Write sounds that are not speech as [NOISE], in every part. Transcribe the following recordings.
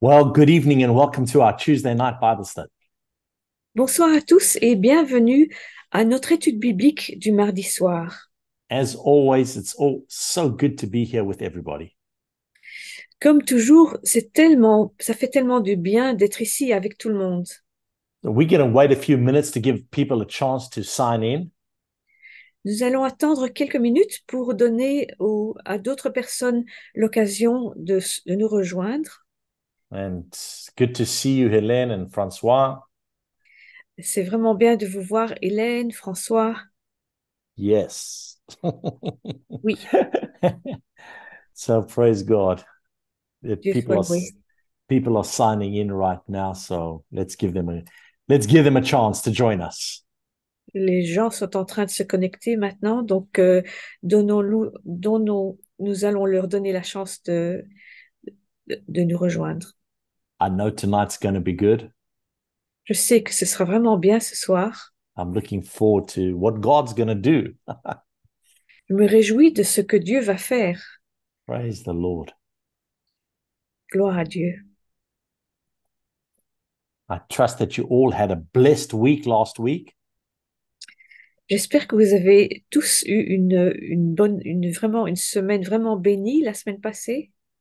Bonsoir à tous et bienvenue à notre étude biblique du mardi soir. As always, it's all so good to be here with everybody. Comme toujours, c'est tellement ça fait tellement du bien d'être ici avec tout le monde. We're going to wait a few minutes to give people a chance to sign in. Nous allons attendre quelques minutes pour donner à d'autres personnes l'occasion de nous rejoindre. And good to see you, Hélène and François. C'est vraiment bien de vous voir, Hélène, François. Yes. [LAUGHS] oui. so praise God. People are, people are signing in right now, so let's give them a let's give them a chance to join us. Les gens sont en train de se connecter maintenant, donc euh, donnons-nous, nous allons leur donner la chance de, de nous rejoindre. I know tonight's going to be good. Je sais que ce sera vraiment bien ce soir. I'm looking forward to what God's going to do. [LAUGHS] Je me réjouis de ce que Dieu va faire. Praise the Lord. Gloire à Dieu. I trust that you all had a blessed week last week. J'espère que vous avez tous eu une, une bonne, une, vraiment une semaine vraiment bénie la semaine passée.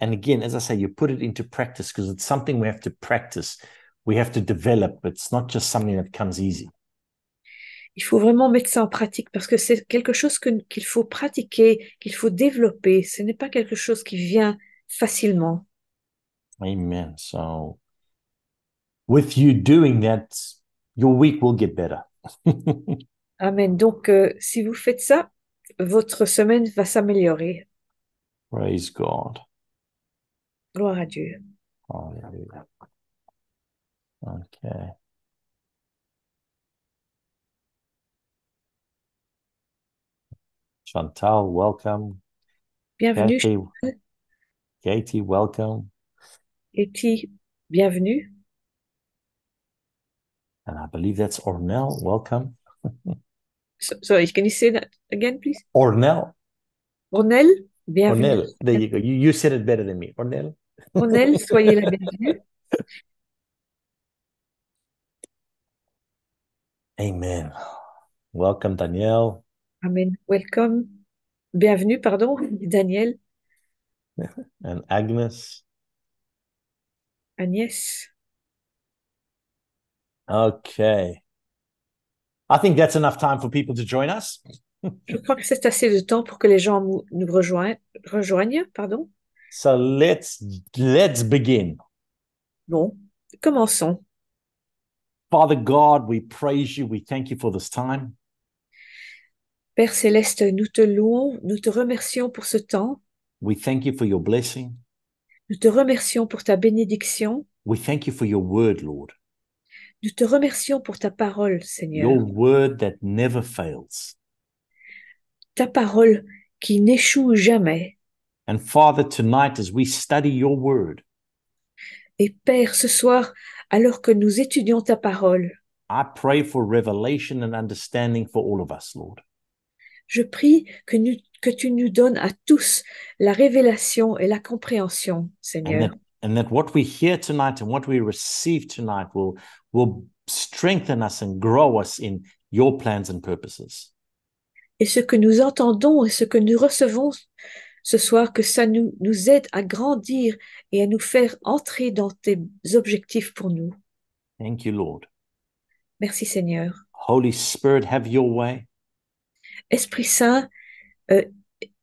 And again, as I say, you put it into practice because it's something we have to practice. We have to develop. It's not just something that comes easy. Il faut vraiment mettre ça en pratique parce que c'est quelque chose qu'il faut pratiquer, qu'il faut développer. Ce n'est pas quelque chose qui vient facilement. Amen. So, with you doing that, your week will get better. [LAUGHS] Amen. Donc, euh, si vous faites ça, votre semaine va s'améliorer. Praise God. Gloire à Dieu. Hallelujah. Okay. Chantal, welcome. Bienvenue. Katie, Katie welcome. Katie, bienvenue. And I believe that's Ornell. Welcome. so, sorry, can you say that again, please? Ornell. Ornell, bienvenue. Ornell, there you go. You, you said it better than me. Ornell, Roselle, soyez la bienvenue. Amen. Welcome, Daniel. Amen. Welcome. Bienvenue, pardon, Daniel. And Agnes. Agnes. Okay. I think that's enough time for people to join us. Je crois que c'est assez de temps pour que les gens nous rejoignent. rejoignent pardon. So let's let's begin. Bon, commençons. Father God, we praise you. We thank you for this time. Père céleste, nous te louons, nous te remercions pour ce temps. We thank you for your blessing. Nous te remercions pour ta bénédiction. We thank you for your word, Lord. Nous te remercions pour ta parole, Seigneur. Your word that never fails. Ta parole qui n'échoue jamais. And Father, tonight as we study your word. Et Père, ce soir, alors que nous étudions ta parole. I pray for revelation and understanding for all of us, Lord. Je prie que, nous, que tu nous donnes à tous la révélation et la compréhension, Seigneur. And that, and that what we hear tonight and what we receive tonight will, will strengthen us and grow us in your plans and purposes. Et ce que nous entendons et ce que nous recevons ce soir, que ça nous, aide à grandir et à nous faire entrer dans tes objectifs pour nous. Merci Seigneur. Holy Spirit, have your way. Esprit Saint, et euh,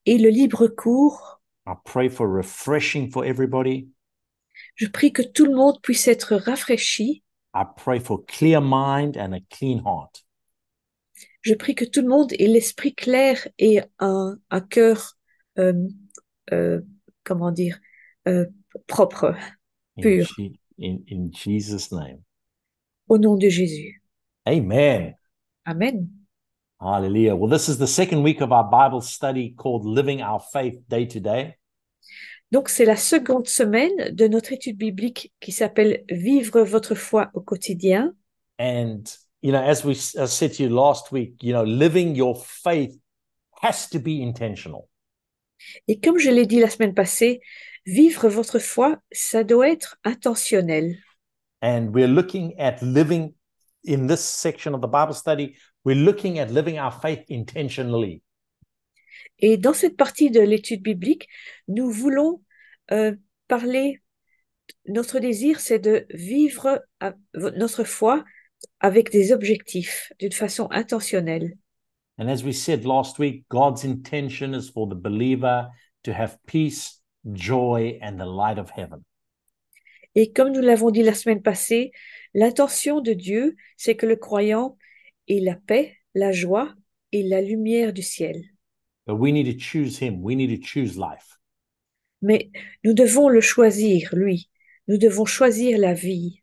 le libre cours. I pray for refreshing for everybody. Je prie que tout le monde puisse être rafraîchi. I pray for clear mind and a clean heart. Je prie que tout le monde ait l'esprit clair et un, un cœur euh, euh, comment dire, euh, propre, pur. In, Jesus name. Au nom de Jésus. Amen. Amen. Hallelujah. Well, this is the second week of our Bible study called Living Our Faith Day to Day. Donc, c'est la seconde semaine de notre étude biblique qui s'appelle Vivre votre foi au quotidien. And, you know, as we said to you last week, you know, living your faith has to be intentional. Et comme je l'ai dit la semaine passée, vivre votre foi, ça doit être intentionnel. And we're looking at living in this section of the Bible study, we're looking at living our faith intentionally. Et dans cette partie de l'étude biblique, nous voulons euh, parler. Notre désir, c'est de vivre euh, notre foi avec des objectifs, d'une façon intentionnelle. Et comme nous l'avons dit la semaine passée, l'intention de Dieu, c'est que le croyant ait la paix, la joie et la lumière du ciel. Mais nous devons le choisir, lui. Nous devons choisir la vie.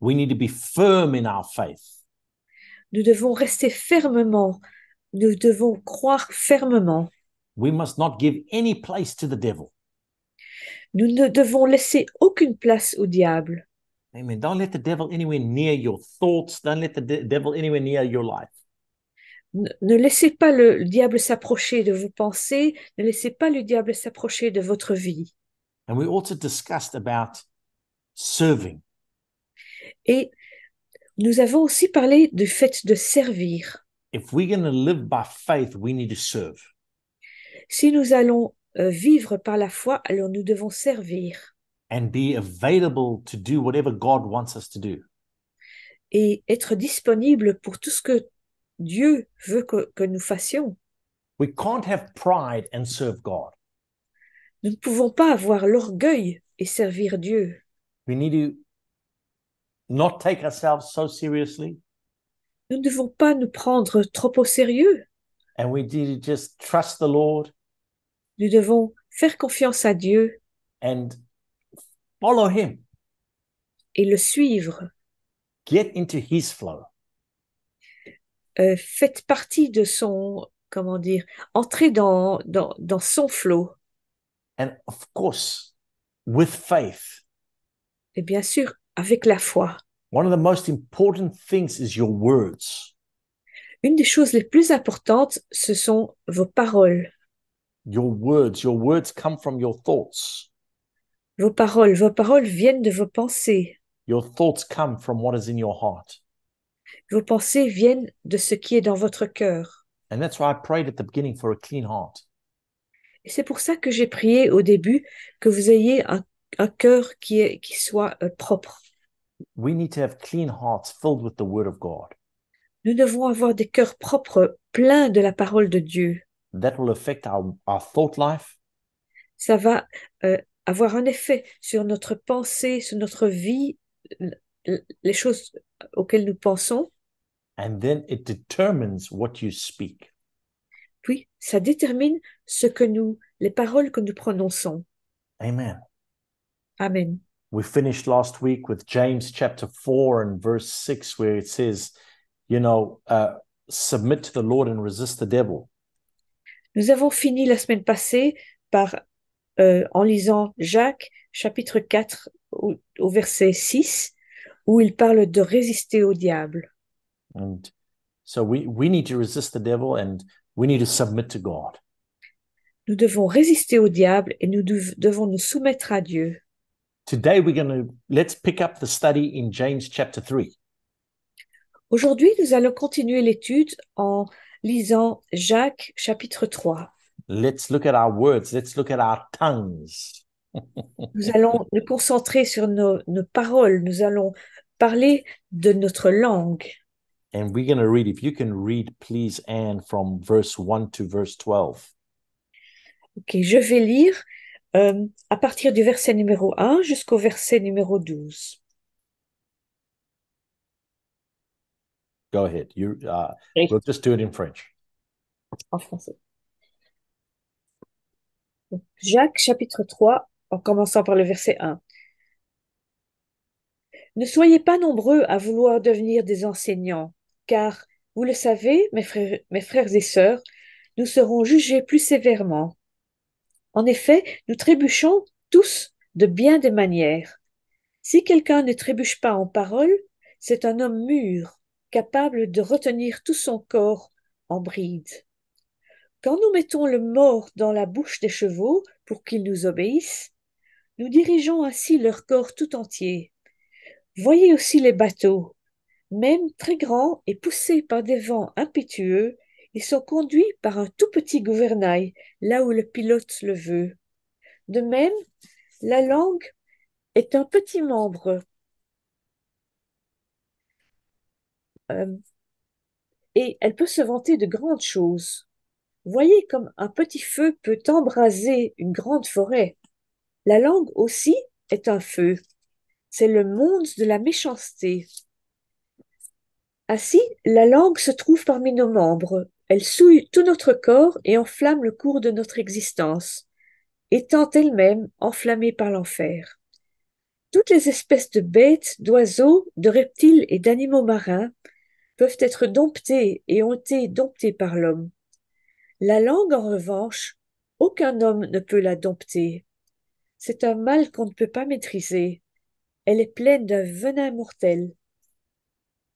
Nous devons rester fermement nous devons croire fermement. We must not give any place to the devil. Nous ne devons laisser aucune place au diable. let the devil near your thoughts. Don't let the devil near your life. Ne, laissez pas le, le diable s'approcher de vos pensées. Ne laissez pas le diable s'approcher de votre vie. And we also discussed about serving. Et nous avons aussi parlé du fait de servir. If we're going to live by faith, we need to serve. Si nous allons euh, vivre par la foi, alors nous devons servir. And be available to do whatever God wants us to do. Et être disponible pour tout ce que Dieu veut que, que nous fassions. We can't have pride and serve God. Nous ne pouvons pas avoir l'orgueil et servir Dieu. We need to not take ourselves so seriously. Nous ne devons pas nous prendre trop au sérieux. And we just trust the Lord. Nous devons faire confiance à Dieu. And follow him. Et le suivre. Get into his flow. Euh, faites partie de son, comment dire, entrez dans, dans, dans son flot. And of course, with faith. Et bien sûr, avec la foi. One of the most important things is your words. Une des choses les plus importantes, ce sont vos paroles. Your words, your words come from your thoughts. Vos paroles, vos paroles viennent de vos pensées. Your thoughts come from what is in your heart. Vos pensées viennent de ce qui est dans votre cœur. And that's why I prayed at the beginning for a clean heart. Et c'est pour ça que j'ai prié au début que vous ayez un, un cœur qui, est, qui soit euh, propre. Nous devons avoir des cœurs propres pleins de la parole de Dieu. That will affect our, thought life. Ça va euh, avoir un effet sur notre pensée, sur notre vie, les choses auxquelles nous pensons. And then it determines what you speak. Puis ça détermine ce que nous les paroles que nous prononçons. Amen. Amen. We finished last week with James chapter 4 and verse 6, where it says, you know, uh, submit to the Lord and resist the devil. Nous avons fini la semaine passée par euh, en lisant Jacques chapitre 4 au, au, verset 6 où il parle de résister au diable. And so we we need to resist the devil and we need to submit to God. Nous devons résister au diable et nous devons nous soumettre à Dieu. Today we're going to let's pick up the study in James chapter 3. Aujourd'hui, nous allons continuer l'étude en lisant Jacques chapitre 3. Let's look at our words, let's look at our tongues. [LAUGHS] nous allons nous concentrer sur nos, nos, paroles, nous allons parler de notre langue. And we're going to read if you can read please Anne from verse 1 to verse 12. OK, je vais lire euh, à partir du verset numéro 1 jusqu'au verset numéro 12. Go ahead. You, uh, We'll just do it in French. En français. Jacques chapitre 3, en commençant par le verset 1. Ne soyez pas nombreux à vouloir devenir des enseignants, car, vous le savez, mes frères, mes frères et sœurs, nous serons jugés plus sévèrement en effet, nous trébuchons tous de bien des manières. Si quelqu'un ne trébuche pas en parole, c'est un homme mûr, capable de retenir tout son corps en bride. Quand nous mettons le mort dans la bouche des chevaux pour qu'ils nous obéissent, nous dirigeons ainsi leur corps tout entier. Voyez aussi les bateaux, même très grands et poussés par des vents impétueux, ils sont conduits par un tout petit gouvernail, là où le pilote le veut. De même, la langue est un petit membre. Euh, et elle peut se vanter de grandes choses. Voyez comme un petit feu peut embraser une grande forêt. La langue aussi est un feu. C'est le monde de la méchanceté. Ainsi, la langue se trouve parmi nos membres, elle souille tout notre corps et enflamme le cours de notre existence, étant elle-même enflammée par l'enfer. Toutes les espèces de bêtes, d'oiseaux, de reptiles et d'animaux marins peuvent être domptées et ont été domptées par l'homme. La langue, en revanche, aucun homme ne peut la dompter. C'est un mal qu'on ne peut pas maîtriser. Elle est pleine d'un venin mortel.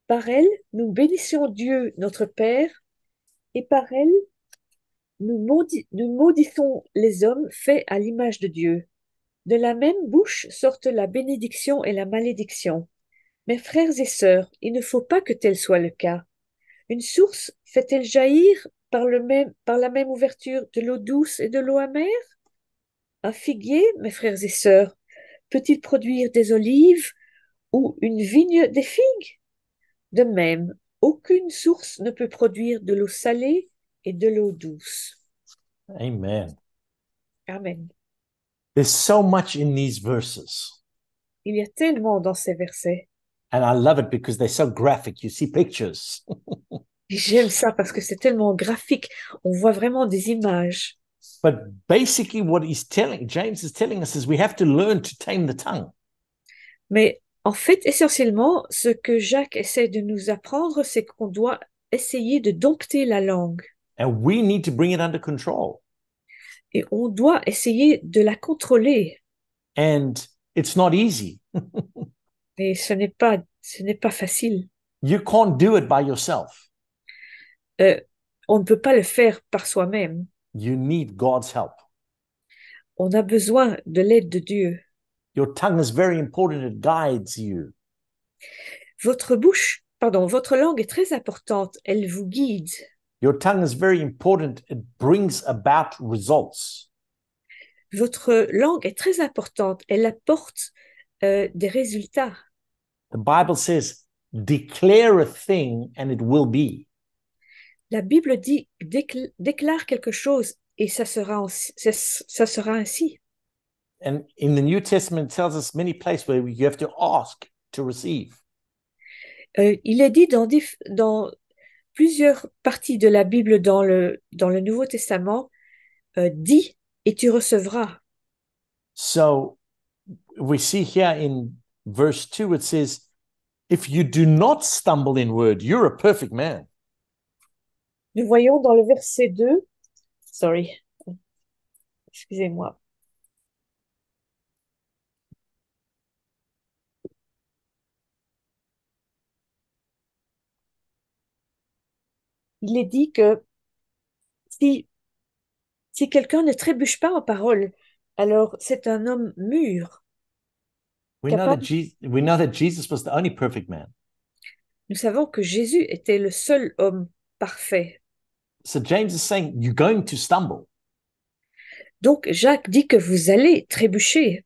Par elle, nous bénissons Dieu, notre Père, et par elle, nous, maudissons les hommes faits à l'image de Dieu. De la même bouche sortent la bénédiction et la malédiction. Mes frères et sœurs, il ne faut pas que tel soit le cas. Une source fait-elle jaillir par, le même, par la même ouverture de l'eau douce et de l'eau amère Un figuier, mes frères et sœurs, peut-il produire des olives ou une vigne des figues De même, aucune source ne peut produire de l'eau salée et de l'eau douce. Amen. Amen. There's so much in these verses. Il y a tellement dans ces versets. And I love it because they're so graphic. You see pictures. J'aime ça parce que c'est tellement graphique. On voit vraiment des images. But basically, what he's telling James is telling us is we have to learn to tame the tongue. Mais en fait, essentiellement, ce que Jacques essaie de nous apprendre, c'est qu'on doit essayer de dompter la langue. And we need to bring it under control. Et on doit essayer de la contrôler. And it's not easy. Et [LAUGHS] ce n'est pas ce n'est pas facile. You can't do it by yourself. Euh, on ne peut pas le faire par soi-même. You need God's help. On a besoin de l'aide de Dieu. Your tongue is very important. It guides you. Votre bouche, pardon, votre langue est très importante. Elle vous guide. Your tongue is very important. It brings about results. Votre langue est très importante. Elle apporte euh, des résultats. The Bible says, declare a thing and it will be. La Bible dit déclare quelque chose et ça sera, ça sera ainsi and in the New Testament tells us many places where you have to ask to receive. Euh, il est dit dans, dans, plusieurs parties de la Bible dans le, dans le Nouveau Testament, euh, dis et tu recevras. So we see here in verse 2 it says if you do not stumble in word you're a perfect man. Nous voyons dans le verset 2 Sorry. Excusez-moi. il est dit que si, quelqu'un ne trébuche pas en parole, alors c'est un homme mûr. Nous savons que Jésus était le seul homme parfait. Donc Jacques dit que vous allez trébucher,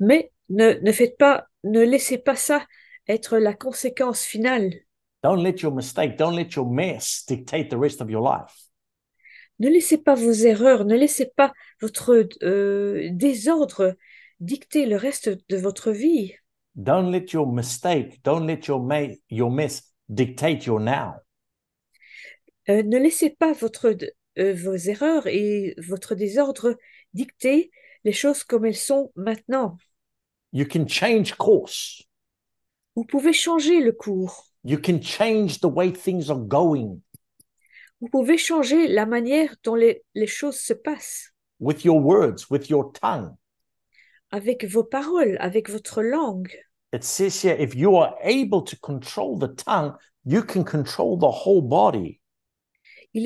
mais ne, ne faites pas, ne laissez pas ça être la conséquence finale. Don't let your mistake, don't let your mess dictate the rest of your life. Ne laissez pas vos erreurs, ne laissez pas votre euh, désordre dicter le reste de votre vie. Don't let your mistake, don't let your, mess dictate your now. Euh, ne laissez pas votre, euh, vos erreurs et votre désordre dicter les choses comme elles sont maintenant. You can change course. Vous pouvez changer le cours. Vous pouvez changer la manière dont les, les choses se passent. Avec vos paroles, avec votre langue. Il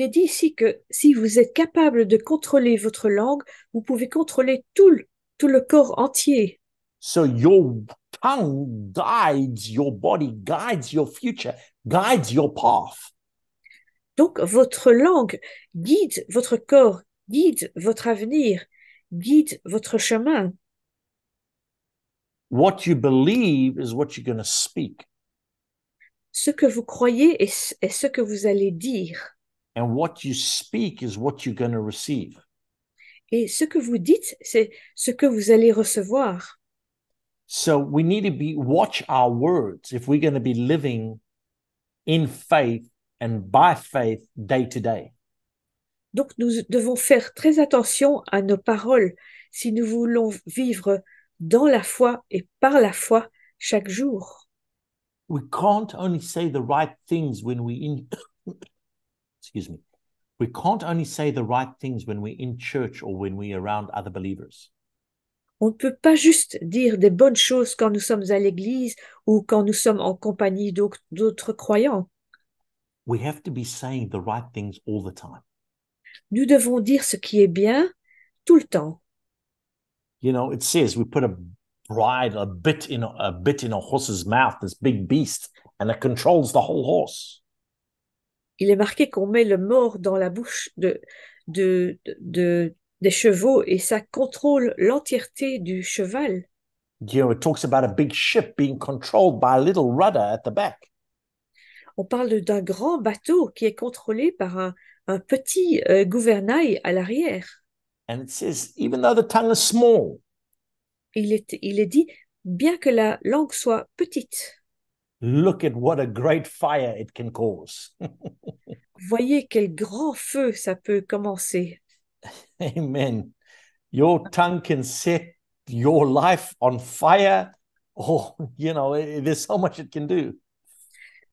est dit ici que si vous êtes capable de contrôler votre langue, vous pouvez contrôler tout, tout le corps entier. So your tongue guides your body, guides your future, guides your path. Donc votre langue guide votre corps, guide votre avenir, guide votre chemin. What you believe is what you're going to speak. Ce que vous croyez est, est ce que vous allez dire. And what you speak is what you're going to receive. Et ce que vous dites, c'est ce que vous allez recevoir. So we need to be watch our words if we're going to be living in faith and by faith day to day. Donc nous devons faire très attention à nos paroles si nous voulons vivre dans la foi et par la foi chaque jour. We can't only say the right things when we in [COUGHS] excuse me. We can't only say the right things when we're in church or when we're around other believers. On ne peut pas juste dire des bonnes choses quand nous sommes à l'église ou quand nous sommes en compagnie d'autres croyants. Nous devons dire ce qui est bien tout le temps. You know, it says we put a a bit in bit in a horse's mouth, this big beast, and it controls the whole horse. Il est marqué qu'on met le mort dans la bouche de, de, de, des chevaux et ça contrôle l'entièreté du cheval. On parle d'un grand bateau qui est contrôlé par un, petit euh, gouvernail à l'arrière. il est, dit, bien que la langue soit petite. Look at what a great fire it can cause. [LAUGHS] Voyez quel grand feu ça peut commencer. [LAUGHS] Amen. Your tongue can set your life on fire. Oh, you know, there's so much it can do.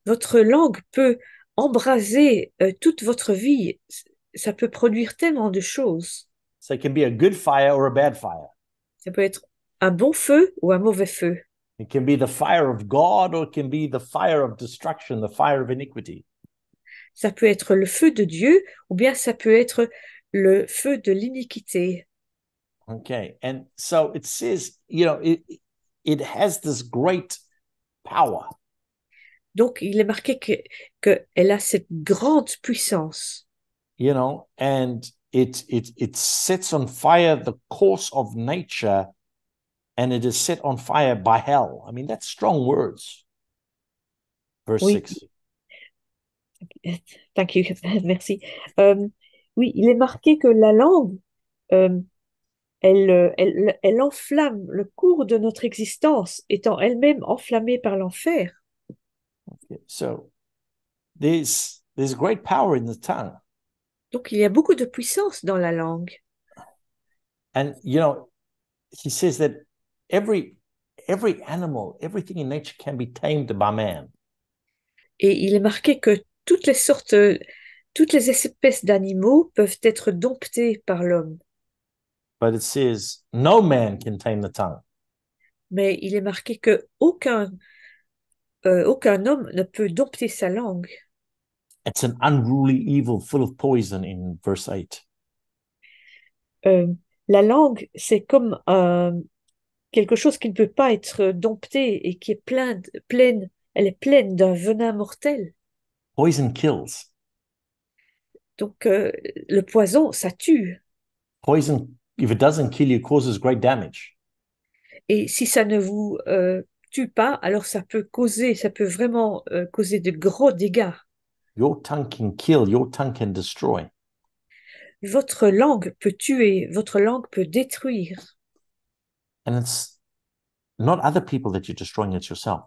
Votre langue peut embraser euh, toute votre vie. Ça peut produire tellement de choses. So it can be a good fire or a bad fire. Ça peut être un bon feu ou un mauvais feu. It can be the fire of God or it can be the fire of destruction, the fire of iniquity. Ça peut être le feu de Dieu ou bien ça peut être le feu de l'iniquité. Okay. And so it says, you know, it, it has this great power. Donc il est marqué que elle a cette grande puissance. You know, and it it it sets on fire the course of nature and it is set on fire by hell. I mean, that's strong words. Verse oui. 6. Thank you. [LAUGHS] Merci. Um, Oui, il est marqué que la langue, euh, euh, elle, elle, enflamme le cours de notre existence, étant elle-même enflammée par l'enfer. Donc, il y a beaucoup de puissance dans la langue. Et il est marqué que toutes les sortes toutes les espèces d'animaux peuvent être domptées par l'homme. Mais il est marqué que aucun euh, aucun homme ne peut dompter sa langue. It's an unruly evil full of poison in verse 8. Euh, la langue, c'est comme euh, quelque chose qui ne peut pas être dompté et qui est pleine, pleine elle est pleine d'un venin mortel. Poison kills. Donc, euh, le poison, ça tue. Poison, if it doesn't kill you, causes great damage. Et si ça ne vous euh, tue pas, alors ça peut causer, ça peut vraiment euh, causer de gros dégâts. Your tongue kill, your tongue can destroy. Votre langue peut tuer, votre langue peut détruire. And it's not other people that you're destroying, it's yourself.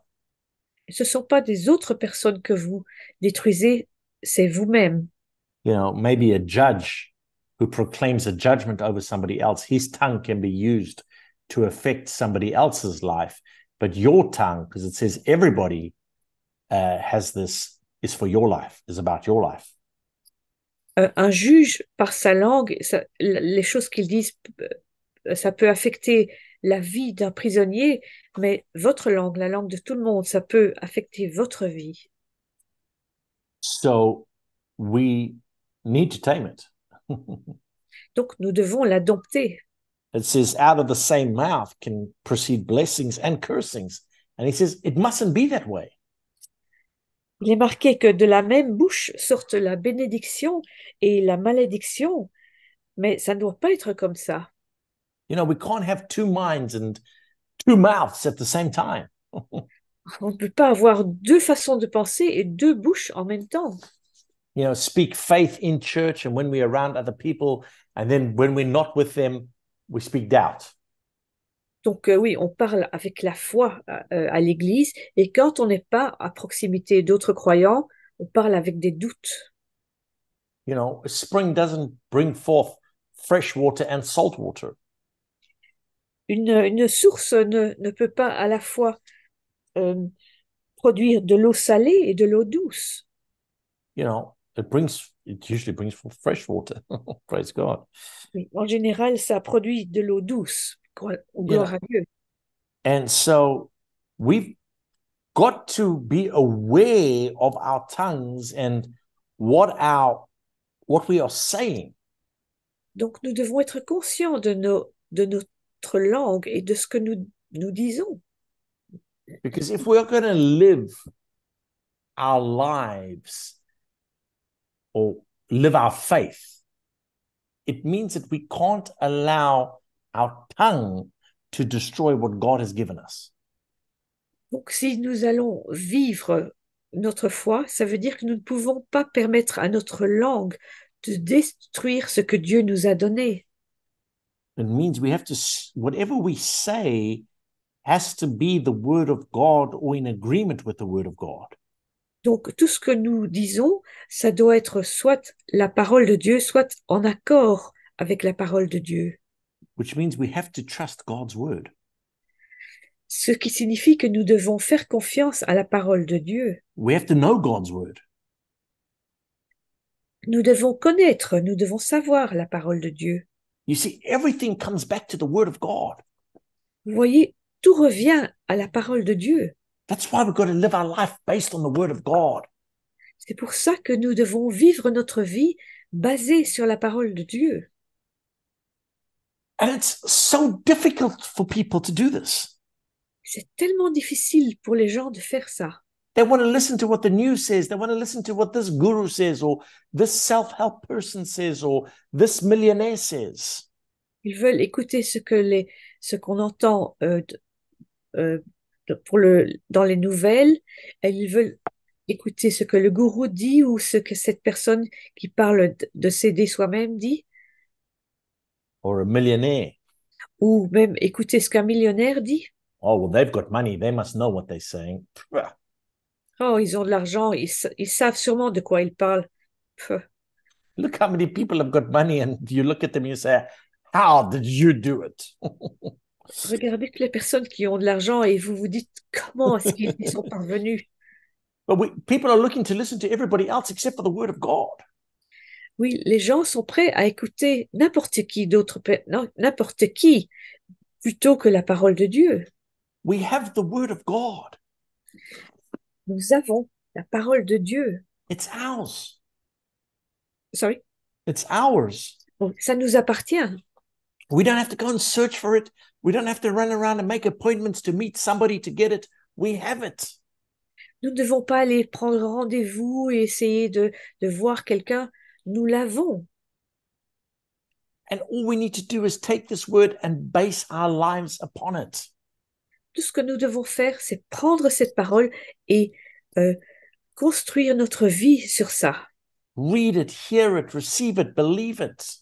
Ce ne sont pas des autres personnes que vous détruisez, c'est vous-même. you know, maybe a judge who proclaims a judgment over somebody else, his tongue can be used to affect somebody else's life. But your tongue, because it says everybody uh, has this, is for your life, is about your life. Euh, un juge, par sa langue, ça, les choses qu'il dit, euh, ça peut affecter la vie d'un prisonnier, mais votre langue, la langue de tout le monde, ça peut affecter votre vie. So we Donc nous devons l'adopter. It Il est marqué que de la même bouche sortent la bénédiction et la malédiction, mais ça ne doit pas être comme ça. You know, we can't have two minds and two mouths at the same [LAUGHS] On ne peut pas avoir deux façons de penser et deux bouches en même temps you know, speak faith in church and when we're around other people. And then when we're not with them, we speak doubt. Donc euh, oui, on parle avec la foi euh, euh à l'Église et quand on n'est pas à proximité d'autres croyants, on parle avec des doutes. You know, spring doesn't bring forth fresh water and salt water. Une, une source ne, ne, peut pas à la fois euh, produire de l'eau salée et de l'eau douce. You know, it brings it usually brings fresh water. [LAUGHS] Praise God. En général, ça produit de l'eau douce. Gloire yeah. à Dieu. And so we've got to be aware of our tongues and what our what we are saying. Donc nous devons être conscients de nos de notre langue et de ce que nous nous disons. Because if we're going to live our lives or live our faith, it means that we can't allow our tongue to destroy what God has given us. Donc, si nous allons vivre notre foi, ça veut dire que nous ne pouvons pas permettre à notre langue de détruire ce que Dieu nous a donné. It means we have to, whatever we say has to be the word of God or in agreement with the word of God. Donc tout ce que nous disons, ça doit être soit la parole de Dieu, soit en accord avec la parole de Dieu. Which means we have to trust God's word. Ce qui signifie que nous devons faire confiance à la parole de Dieu. We have to know God's word. Nous devons connaître, nous devons savoir la parole de Dieu. You see, everything comes back to the word of God. Vous voyez, tout revient à la parole de Dieu. That's why we've got to live our life based on the word of God. C'est pour ça que nous devons vivre notre vie basée sur la parole de Dieu. And it's so difficult for people to do this. C'est tellement difficile pour les gens de faire ça. They want to listen to what the news says. They want to listen to what this guru says, or this self help person says, or this millionaire says. Ils veulent écouter ce que les, ce qu'on entend euh, euh, pour le, dans les nouvelles, ils veulent écouter ce que le gourou dit ou ce que cette personne qui parle de s'aider soi-même dit. Or un millionnaire. Ou même écouter ce qu'un millionnaire dit. Oh, well, they've got money. They must know what they're saying. Oh, ils ont de l'argent. Ils, ils savent sûrement de quoi ils parlent. Look how many people have got money and you look at them and you say, how did you do it? [LAUGHS] regardez toutes les personnes qui ont de l'argent et vous vous dites comment est-ce qu'ils [LAUGHS] sont parvenus. people are looking to listen to everybody else except for the word of God. Oui, les gens sont prêts à écouter n'importe qui d'autre, n'importe qui, plutôt que la parole de Dieu. We have the word of God. Nous avons la parole de Dieu. It's ours. Sorry. It's ours. ça nous appartient. We don't have to go and search for it. We don't have to run around and make appointments to meet somebody to get it. We have it. Nous ne devons pas aller prendre rendez-vous et essayer de, de voir quelqu'un. Nous l'avons. And all we need to do is take this word and base our lives upon it. Tout ce que nous devons faire, c'est prendre cette parole et euh, construire notre vie sur ça. Read it, hear it, receive it, believe it.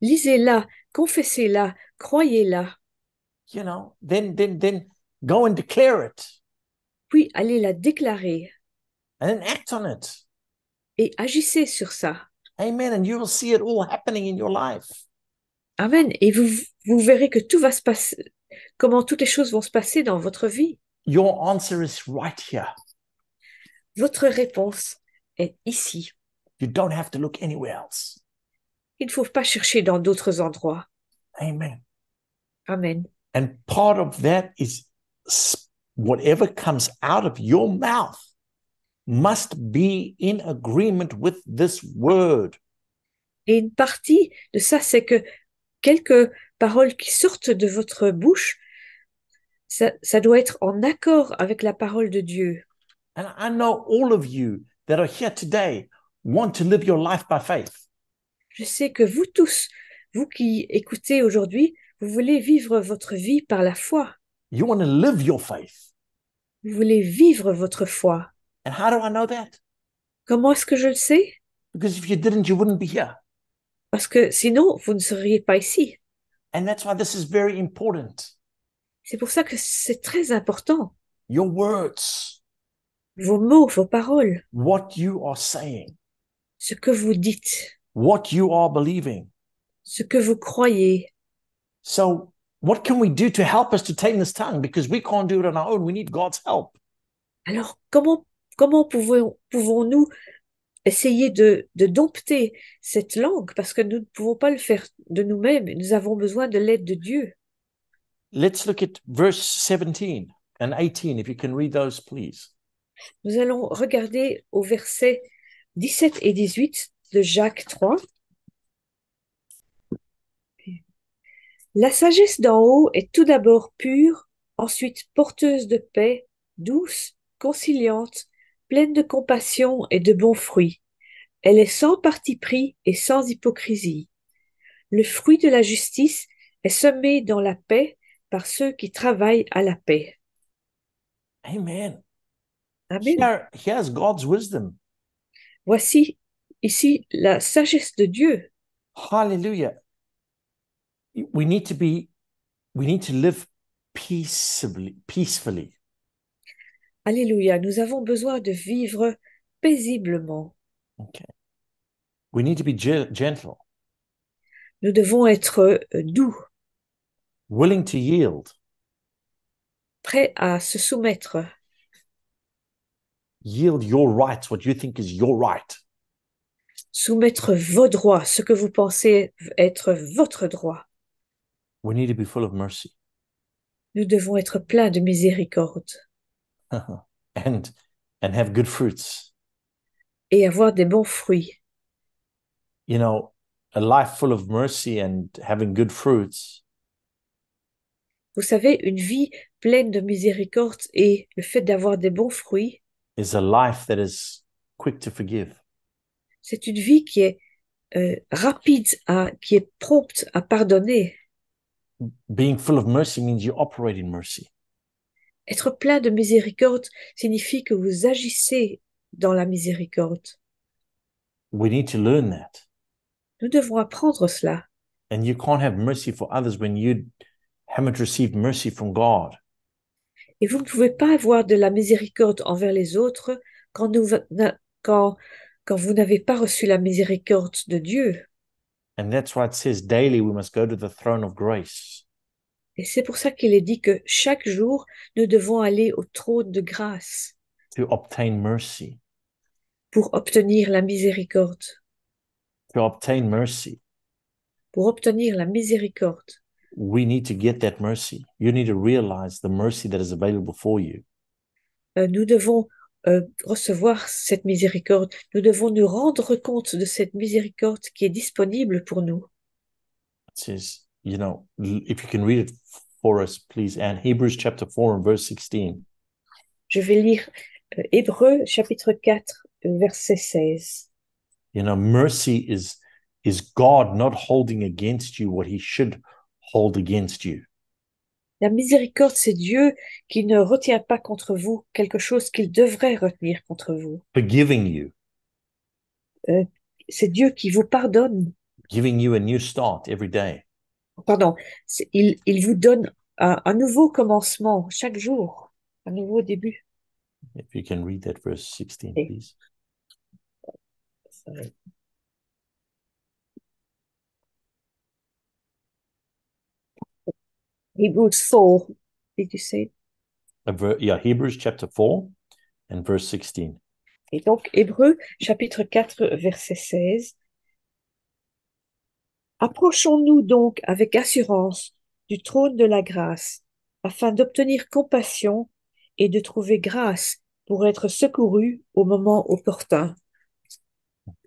Lisez-la, confessez-la, croyez-la. You know, then, then, then go and declare it. Puis allez la déclarer. And then act on it. Et agissez sur ça. Amen. And you will see it all happening in your life. Amen. Et vous, vous verrez que tout va se passer, comment toutes les choses vont se passer dans votre vie. Your answer is right here. Votre réponse est ici. You don't have to look anywhere else. Il ne faut pas chercher dans d'autres endroits. Amen. Amen. And part of that is whatever comes out of your mouth must be in agreement with this word. Et une partie de ça, c'est que quelques paroles qui sortent de votre bouche, ça, ça doit être en accord avec la parole de Dieu. And I know all of you that are here today want to live your life by faith. Je sais que vous tous, vous qui écoutez aujourd'hui, vous voulez vivre votre vie par la foi. You want to live your faith. Vous voulez vivre votre foi. And how do I know that? Comment est-ce que je le sais? Because if you didn't, you wouldn't be here. Parce que sinon, vous ne seriez pas ici. And that's why this is very important. C'est pour ça que c'est très important. Your words. Vos mots, vos paroles. What you are saying. Ce que vous dites what you are believing. Ce que vous croyez. So, what can we do to help us to tame this tongue? Because we can't do it on our own. We need God's help. Alors, comment, comment pouvons-nous pouvons essayer de, de dompter cette langue parce que nous ne pouvons pas le faire de nous-mêmes. Nous avons besoin de l'aide de Dieu. Let's look at verse 17 and 18 if you can read those please. Nous allons regarder au verset 17 et 18 Jacques 3. La sagesse d'en haut est tout d'abord pure, ensuite porteuse de paix, douce, conciliante, pleine de compassion et de bons fruits. Elle est sans parti pris et sans hypocrisie. Le fruit de la justice est semé dans la paix par ceux qui travaillent à la paix. Amen. Amen. God's wisdom. Voici ici la sagesse de Dieu. Hallelujah. We need to be we need to live peaceably, peacefully. Alléluia, nous avons besoin de vivre paisiblement. Okay. We need to be gentle. Nous devons être euh, doux. Willing to yield. Prêt à se soumettre. Yield your rights, what you think is your right soumettre vos droits, ce que vous pensez être votre droit. Nous devons être pleins de miséricorde. [LAUGHS] Et avoir des bons fruits. Vous savez, une vie pleine de miséricorde et le fait d'avoir des bons fruits is a life that is quick to forgive. C'est une vie qui est euh, rapide, à, qui est prompte à pardonner. Being full of mercy means you operate in mercy. Être plein de miséricorde signifie que vous agissez dans la miséricorde. We need to learn that. Nous devons apprendre cela. And you can't have mercy for others when you haven't received mercy from God. Et vous ne pouvez pas avoir de la miséricorde envers les autres quand, nous, quand quand vous n'avez pas reçu la miséricorde de Dieu. Et c'est pour ça qu'il est dit que chaque jour nous devons aller au trône de grâce. Pour obtenir la miséricorde. To obtain Pour obtenir la miséricorde. nous devons euh, recevoir cette miséricorde. Nous devons nous rendre compte de cette miséricorde qui est disponible pour nous. It says, you know, if you can read it for us, please. And Hebrews chapter 4 and verse 16. Je vais lire euh, Hébreux chapitre 4 verset 16. You know, mercy is is God not holding against you what he should hold against you. La miséricorde, c'est Dieu qui ne retient pas contre vous quelque chose qu'il devrait retenir contre vous. Euh, c'est Dieu qui vous pardonne. Pardon, il, il vous donne un, nouveau commencement chaque jour, un nouveau début. 16, Hebrews 4, did you say? Yeah, Hebrews chapter 4 and verse 16. Et donc, Hébreux chapitre 4, verset 16. Approchons-nous donc avec assurance du trône de la grâce, afin d'obtenir compassion et de trouver grâce pour être secouru au moment opportun.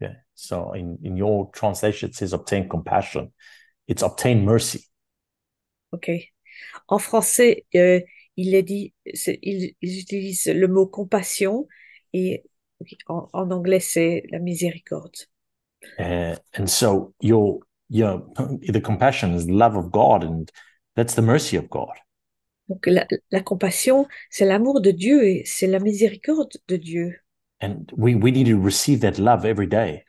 Okay. So in, in your translation, it says obtain compassion. It's obtain mercy. Okay. En français, euh, il est dit, est, ils, ils, utilisent le mot compassion et en, en anglais, c'est la miséricorde. Uh, and so your, your, the compassion is the love of God and that's the mercy of God. Donc la, la compassion, c'est l'amour de Dieu et c'est la miséricorde de Dieu. And we, we need to receive that love every day.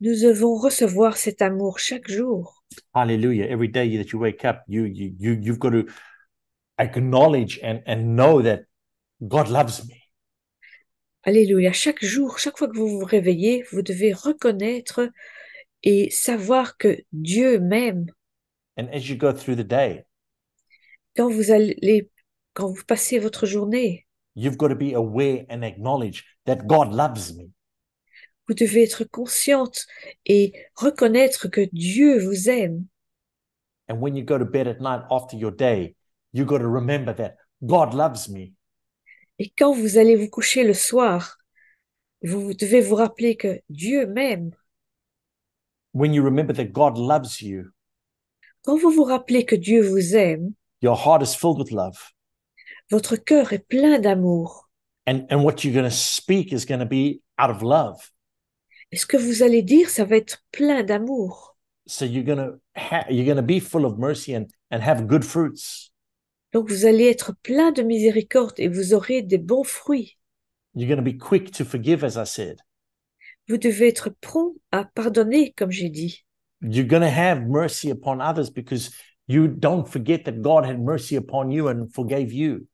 Nous devons recevoir cet amour chaque jour. Hallelujah. Every day that you wake up, you, you, you, you've got to acknowledge and, and know that God loves me. Alléluia. Chaque jour, chaque fois que vous vous réveillez, vous devez reconnaître et savoir que Dieu m'aime. And as you go through the day, quand vous allez, quand vous passez votre journée, you've got to be aware and acknowledge that God loves me. Vous devez être consciente et reconnaître que Dieu vous aime. Et quand vous allez vous coucher le soir, vous devez vous rappeler que Dieu m'aime. quand vous vous rappelez que Dieu vous aime, Votre cœur est plein d'amour. And, and what you're going to speak is going to be ce que vous allez dire, ça va être plein d'amour. So you're gonna you're gonna be full of mercy and and have good fruits. Donc vous allez être plein de miséricorde et vous aurez des bons fruits. You're gonna be quick to forgive, as I said. Vous devez être prompt à pardonner, comme j'ai dit. You're gonna have mercy upon others because you don't forget that God had mercy upon you and forgave you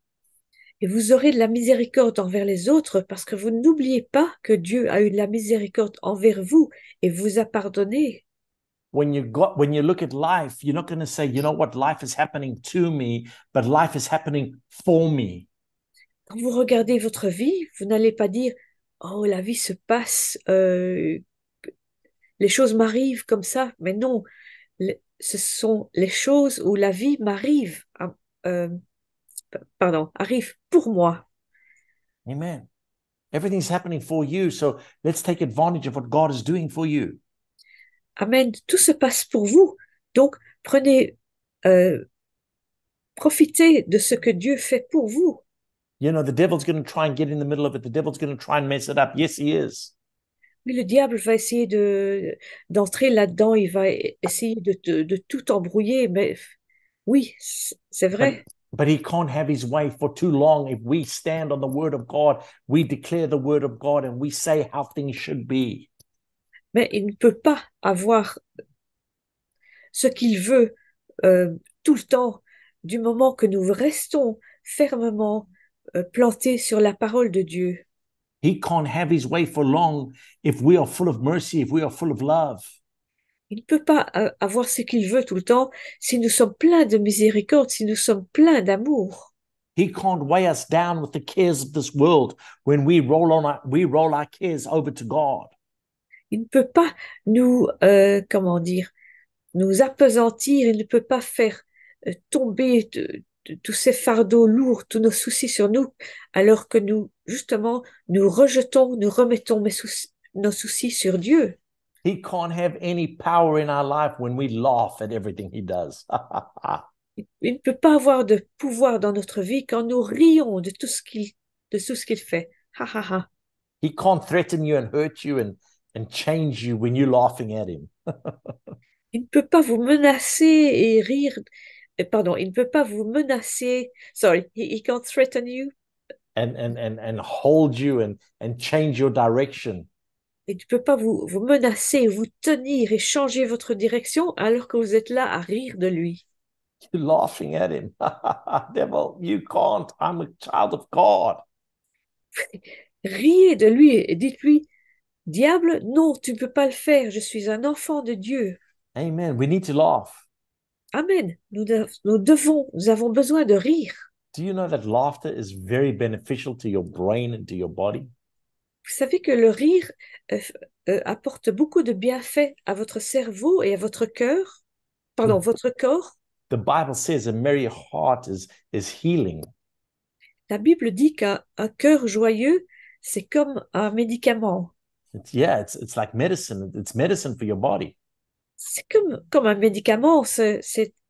et vous aurez de la miséricorde envers les autres parce que vous n'oubliez pas que Dieu a eu de la miséricorde envers vous et vous a pardonné. Quand vous regardez votre vie, vous n'allez pas dire, oh, la vie se passe, euh, les choses m'arrivent comme ça, mais non, ce sont les choses où la vie m'arrive. Hein, euh, pardon, arrive pour moi. Amen. Everything's happening for you, so let's take advantage of what God is doing for you. Amen. Tout se passe pour vous. Donc, prenez, euh, profitez de ce que Dieu fait pour vous. You know, the devil's going to try and get in the middle of it. The devil's going to try and mess it up. Yes, he is. Mais le diable va essayer de d'entrer là-dedans. Il va essayer de, de, de tout embrouiller. Mais oui, c'est vrai. But he can't have his way for too long. If we stand on the word of God, we declare the word of God and we say how things should be. Mais il ne peut pas avoir ce qu'il veut euh, tout le temps, du moment que nous restons fermement euh, plantés sur la parole de Dieu. He can't have his way for long if we are full of mercy, if we are full of love. Il ne peut pas euh, avoir ce qu'il veut tout le temps si nous sommes pleins de miséricorde, si nous sommes pleins d'amour. He can't weigh us down with the cares of this world when we roll our, we roll our cares over to God. Il ne peut pas nous euh, comment dire nous appesantir, il ne peut pas faire euh, tomber tous ces fardeaux lourds, tous nos soucis sur nous, alors que nous justement nous rejetons, nous remettons nos soucis sur Dieu. He can't have any power in our life when we laugh at everything he does. [LAUGHS] il ne peut pas avoir de pouvoir dans notre vie quand nous rions de tout ce qu'il de tout ce qu'il fait. Ha ha ha. He can't threaten you and hurt you and and change you when you're laughing at him. [LAUGHS] il ne peut pas vous menacer et rire. Pardon, il ne peut pas vous menacer. Sorry, he, he can't threaten you. And, and, and, and hold you and, and change your direction et ne peut pas vous, vous menacer, vous tenir et changer votre direction alors que vous êtes là à rire de lui. You're laughing at him. [LAUGHS] Devil, you can't. I'm a child of God. [LAUGHS] Riez de lui et dites-lui, diable, non, tu ne peux pas le faire. Je suis un enfant de Dieu. Amen. We need to laugh. Amen. Nous, nous devons, nous avons besoin de rire. Do you know that laughter is very beneficial to your brain and to your body? Vous savez que le rire euh, euh, apporte beaucoup de bienfaits à votre cerveau et à votre cœur, pardon, mm. votre corps. The Bible says a merry heart is, is healing. La Bible dit qu'un cœur joyeux, c'est comme un médicament. It's, yeah, it's, it's like medicine. It's medicine for your body. C'est comme, comme un médicament, c'est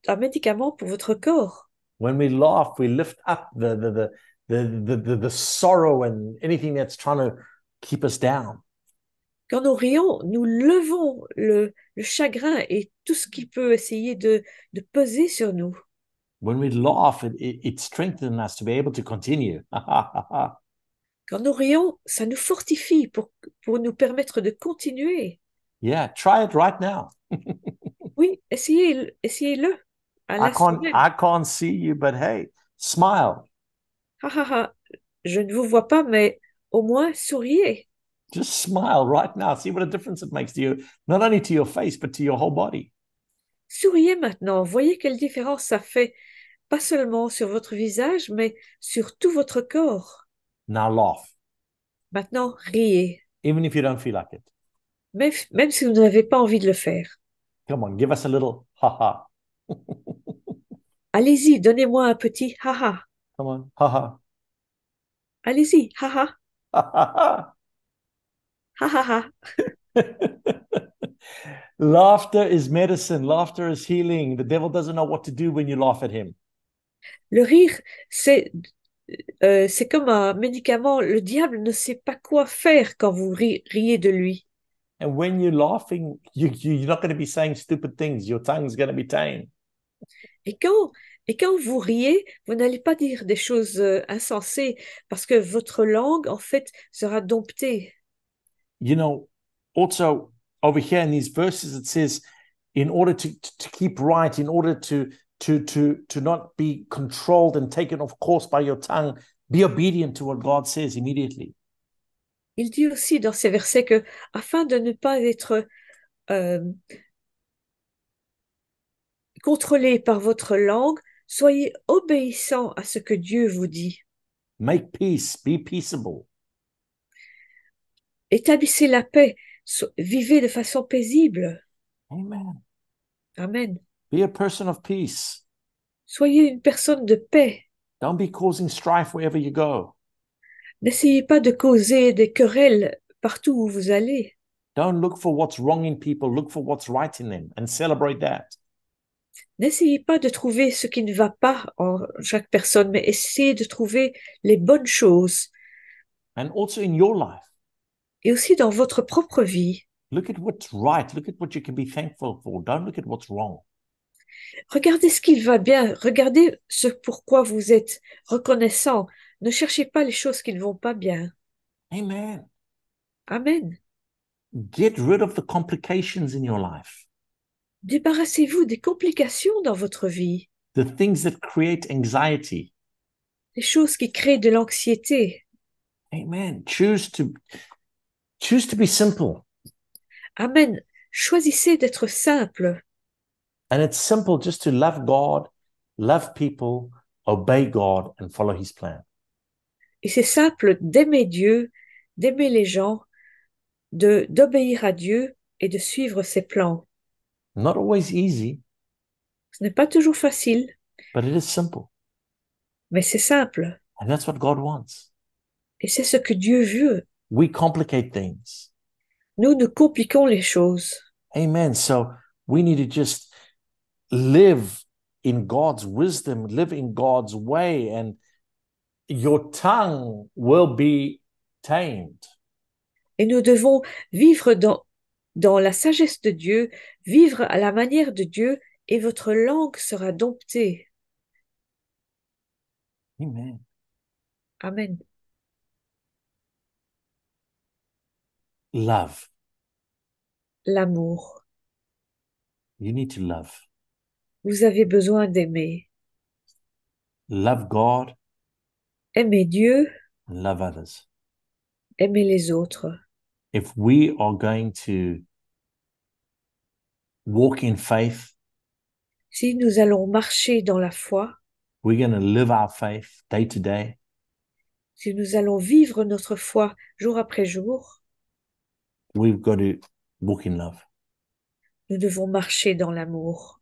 un médicament pour votre corps. When we laugh, we lift up the, the, the, the, the, the, the sorrow and anything that's trying to quand nous rions, nous levons le, le, chagrin et tout ce qui peut essayer de, de peser sur nous. When we laugh, it, strengthens us to be able to continue. [LAUGHS] ça nous fortifie pour, pour nous permettre de continuer. Yeah, try it right now. [LAUGHS] oui, essayez-le. Essayez I can't see you, but hey, smile. je ne vous vois pas, mais au moins souriez. Just smile right now. See what a difference it makes to you, not only to your face, but to your whole body. Souriez maintenant. Voyez quelle différence ça fait, pas seulement sur votre visage, mais sur tout votre corps. laugh. Maintenant, riez. Even if you don't feel like it. Même, même si vous n'avez pas envie de le faire. Come on, give us a little [LAUGHS] Allez-y, donnez-moi un petit ha Come on, Allez-y, haha ». [LAUGHS] Laughter is medicine. Laughter is healing. The devil doesn't know what to do when you laugh at him. Le rire, c'est euh, c'est comme un médicament. Le diable ne sait pas quoi faire quand vous ri riez de lui. And when you're laughing, you, you, you're not going to be saying stupid things. Your tongue's going to be tame. Et quand et quand vous riez, vous n'allez pas dire des choses euh, insensées parce que votre langue, en fait, sera domptée. You know, also over here in these verses, it says, in order to, to keep right, in order to, to, to, to not be controlled and taken off course by your tongue, be obedient to what God says immediately. Il dit aussi dans ces versets que afin de ne pas être euh, contrôlé par votre langue, Soyez obéissant à ce que Dieu vous dit. Make peace, be peaceable. Établissez la paix, vivez de façon paisible. Amen. Amen. Be a person of peace. Soyez une personne de paix. Don't be causing strife wherever you go. N'essayez pas de causer des querelles partout où vous allez. Don't look for what's wrong in people, look for what's right in them and celebrate that n'essayez pas de trouver ce qui ne va pas en chaque personne, mais essayez de trouver les bonnes choses. And also in your life. Et aussi dans votre propre vie. Regardez ce qui va bien. Regardez ce pourquoi vous êtes reconnaissant. Ne cherchez pas les choses qui ne vont pas bien. Amen. Amen. Get rid of the complications in your life. Débarrassez-vous des complications dans votre vie. Les choses qui créent de l'anxiété. Amen. Choose to choose to be simple. Amen. Choisissez d'être simple. And it's simple just to love God, love people, obey God and follow his plan. Et c'est simple d'aimer Dieu, d'aimer les gens, de d'obéir à Dieu et de suivre ses plans. Not always easy. Ce n'est pas toujours facile. But it is simple. Mais c'est simple. And that's what God wants. Et c'est ce que Dieu veut. We complicate things. Nous nous compliquons les choses. Amen. So we need to just live in God's wisdom, live in God's way, and your tongue will be tamed. Et nous devons vivre dans dans la sagesse de Dieu, vivre à la manière de Dieu, et votre langue sera domptée. Amen. Love. L'amour. You need to love. Vous avez besoin d'aimer. Love God. Aimer Dieu. love others. Aimer les autres if we are going to walk in faith, si nous allons marcher dans la foi, we're going to live our faith day to day. si nous allons vivre notre foi jour après jour, We've got to walk in love. nous devons marcher dans l'amour.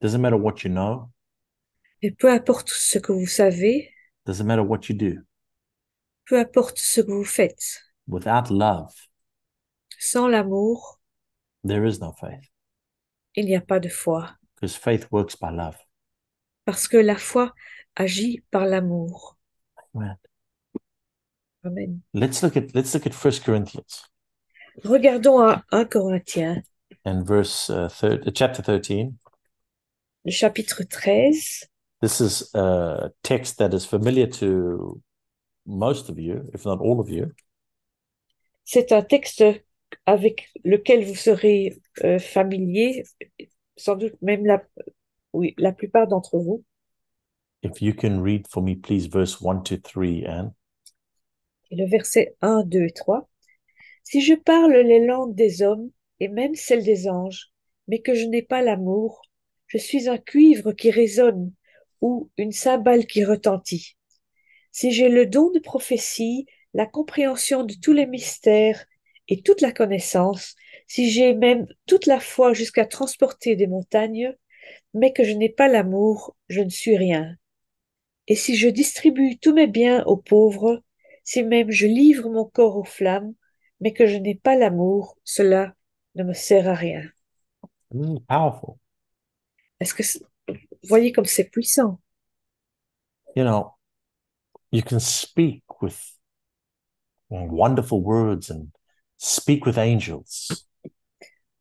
Doesn't matter what you know, Et peu importe ce que vous savez, doesn't matter what you do. peu importe ce que vous faites, without love, sans l'amour, there is no faith. Il n'y a pas de foi. Because faith works by love. Parce que la foi agit par l'amour. Amen. Let's look at let's look at 1 Corinthians. Regardons à 1 Corinthiens. And verse uh, uh chapter 13. Le chapitre 13. This is a text that is familiar to most of you, if not all of you. C'est un texte avec lequel vous serez euh, familier, sans doute même la, oui, la plupart d'entre vous. verse 1 Anne. Et le verset 1, 2 et 3. Si je parle les langues des hommes et même celles des anges, mais que je n'ai pas l'amour, je suis un cuivre qui résonne ou une cymbale qui retentit. Si j'ai le don de prophétie, la compréhension de tous les mystères et toute la connaissance, si j'ai même toute la foi jusqu'à transporter des montagnes, mais que je n'ai pas l'amour, je ne suis rien. Et si je distribue tous mes biens aux pauvres, si même je livre mon corps aux flammes, mais que je n'ai pas l'amour, cela ne me sert à rien. Mmh, powerful. Est-ce que vous voyez comme c'est puissant? You know, you can speak with wonderful words and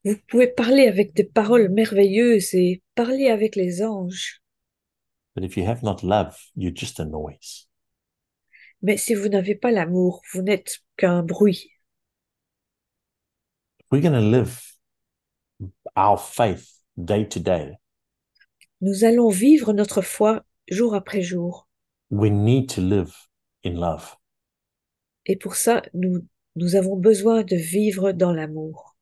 vous pouvez parler avec des paroles merveilleuses et parler avec les anges. Mais si vous n'avez pas l'amour, vous n'êtes qu'un bruit. Nous allons vivre notre foi jour après jour. We need to live in love. Et pour ça, nous nous avons besoin de vivre dans l'amour.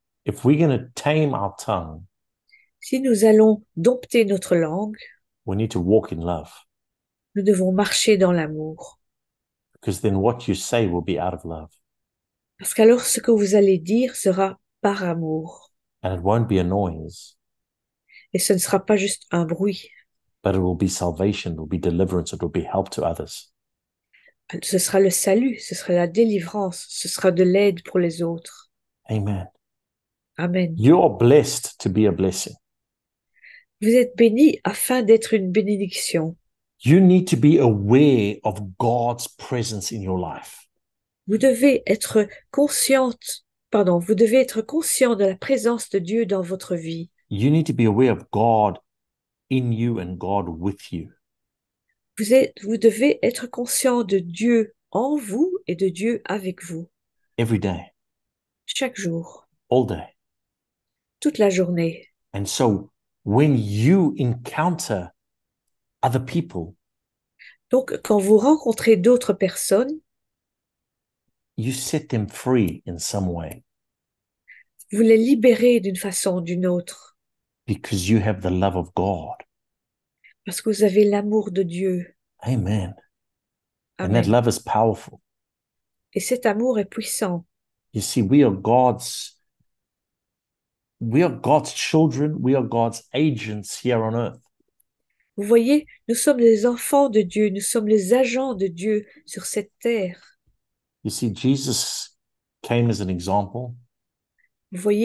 si nous allons dompter notre langue, Nous devons marcher dans l'amour. Because then what Parce qu'alors ce que vous allez dire sera par amour. Et ce ne sera pas juste un bruit. But it sera be salvation, it will be deliverance, it will be help to ce sera le salut, ce sera la délivrance, ce sera de l'aide pour les autres. Amen. Amen. You are blessed to be a blessing. Vous êtes béni afin d'être une bénédiction. You need to be aware of God's presence in your life. Vous devez être consciente, pardon, vous devez être conscient de la présence de Dieu dans votre vie. You need to be aware of God in you and God with you. Vous, devez être conscient de Dieu en vous et de Dieu avec vous. Every Chaque jour. day. Toute la journée. And so when you encounter other people, donc quand vous rencontrez d'autres personnes, you set them free in some way. Vous les libérez d'une façon ou d'une autre. Because you have the love of God. Parce que vous avez l'amour de Dieu. Amen. Et cet amour est puissant. Vous voyez, nous sommes les enfants de Dieu, nous sommes les agents de Dieu sur cette terre. Vous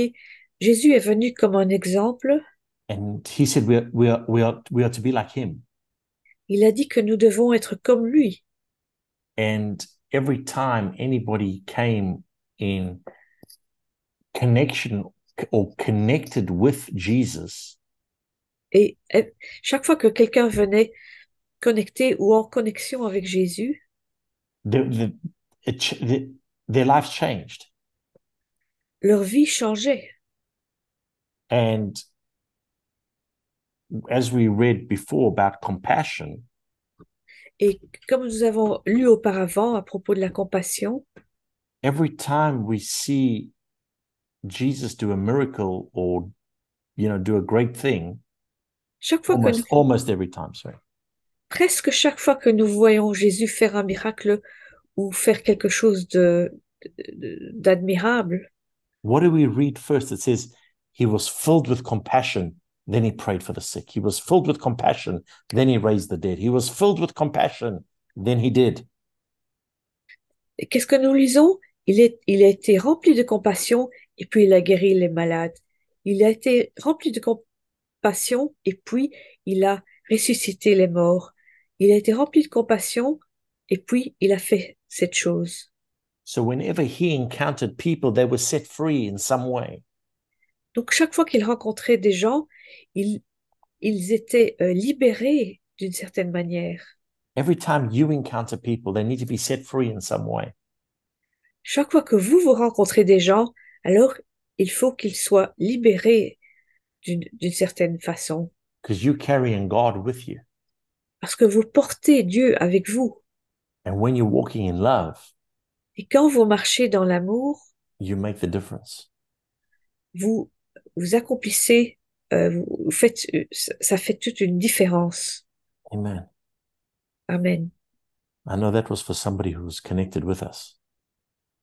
voyez, Jésus est venu comme un exemple. And he said we are, we are, we are, we are to be like him. Il a dit que nous devons être comme lui. And every time anybody came in connection or connected with Jesus, et, chaque fois que quelqu'un venait connecté ou en connexion avec Jésus, the, the, it, the, their life changed. Leur vie changeait. And as we read before about compassion, et comme nous avons lu auparavant à propos de la compassion, every time we see Jesus do a miracle or you know do a great thing, chaque fois almost, que nous, almost every time, sorry. presque chaque fois que nous voyons Jésus faire un miracle ou faire quelque chose de d'admirable, what do we read first? It says he was filled with compassion Then he prayed for the sick. He was filled with compassion. Then he raised the dead. He was filled with compassion. Then he did. Qu'est-ce que nous lisons il, est, il a été rempli de compassion et puis il a guéri les malades. Il a été rempli de compassion et puis il a ressuscité les morts. Il a été rempli de compassion et puis il a fait cette chose. So whenever he encountered people, they were set free in some way. Donc chaque fois qu'ils rencontraient des gens, ils, ils étaient euh, libérés d'une certaine manière. Chaque fois que vous vous rencontrez des gens, alors il faut qu'ils soient libérés d'une certaine façon. Parce que vous portez Dieu avec vous. et quand vous marchez dans l'amour, Vous vous accomplissez, euh, vous faites, euh, ça fait toute une différence. Amen. Amen. I know that was for somebody who was connected with us.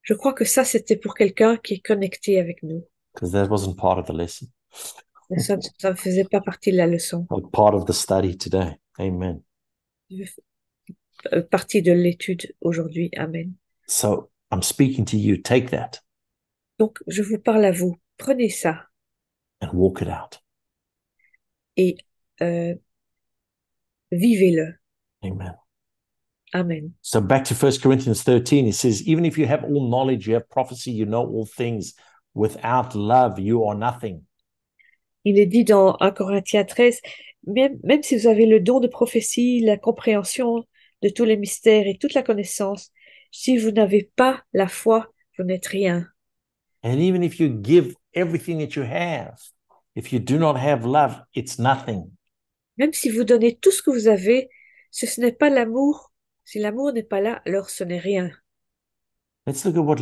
Je crois que ça c'était pour quelqu'un qui est connecté avec nous. Because that wasn't part of the lesson. [LAUGHS] Ça, ne faisait pas partie de la leçon. part of the study today. Amen. Partie de l'étude aujourd'hui. Amen. So I'm speaking to you. Take that. Donc je vous parle à vous. Prenez ça and walk it out. Et euh, vivez-le. Amen. Amen. So back to 1 Corinthians 13, it says, even if you have all knowledge, you have prophecy, you know all things, without love, you are nothing. Il est dit dans 1 Corinthiens 13, même, même si vous avez le don de prophétie, la compréhension de tous les mystères et toute la connaissance, si vous n'avez pas la foi, vous n'êtes rien. And even if you give everything that you have. If you do not have love, it's nothing. Même si vous donnez tout ce que vous avez, si ce n'est pas l'amour, si l'amour n'est pas là, alors ce n'est rien. Let's look at what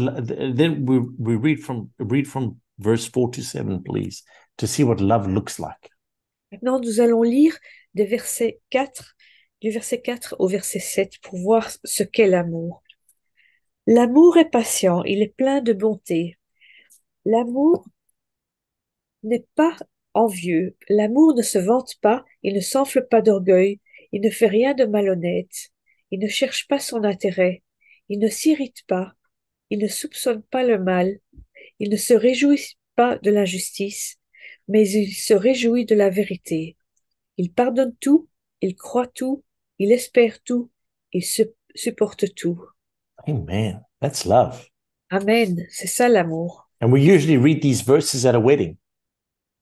then we, we read from read from verse 47 please to see what love looks like. Maintenant nous allons lire des versets 4 du verset 4 au verset 7 pour voir ce qu'est l'amour. L'amour est patient, il est plein de bonté. L'amour n'est pas envieux, l'amour ne se vante pas, il ne s'enfle pas d'orgueil, il ne fait rien de malhonnête, il ne cherche pas son intérêt, il ne s'irrite pas, il ne soupçonne pas le mal, il ne se réjouit pas de l'injustice, mais il se réjouit de la vérité. Il pardonne tout, il croit tout, il espère tout, il supporte tout. Amen. That's love. Amen. C'est ça l'amour. And we usually read these verses at a wedding.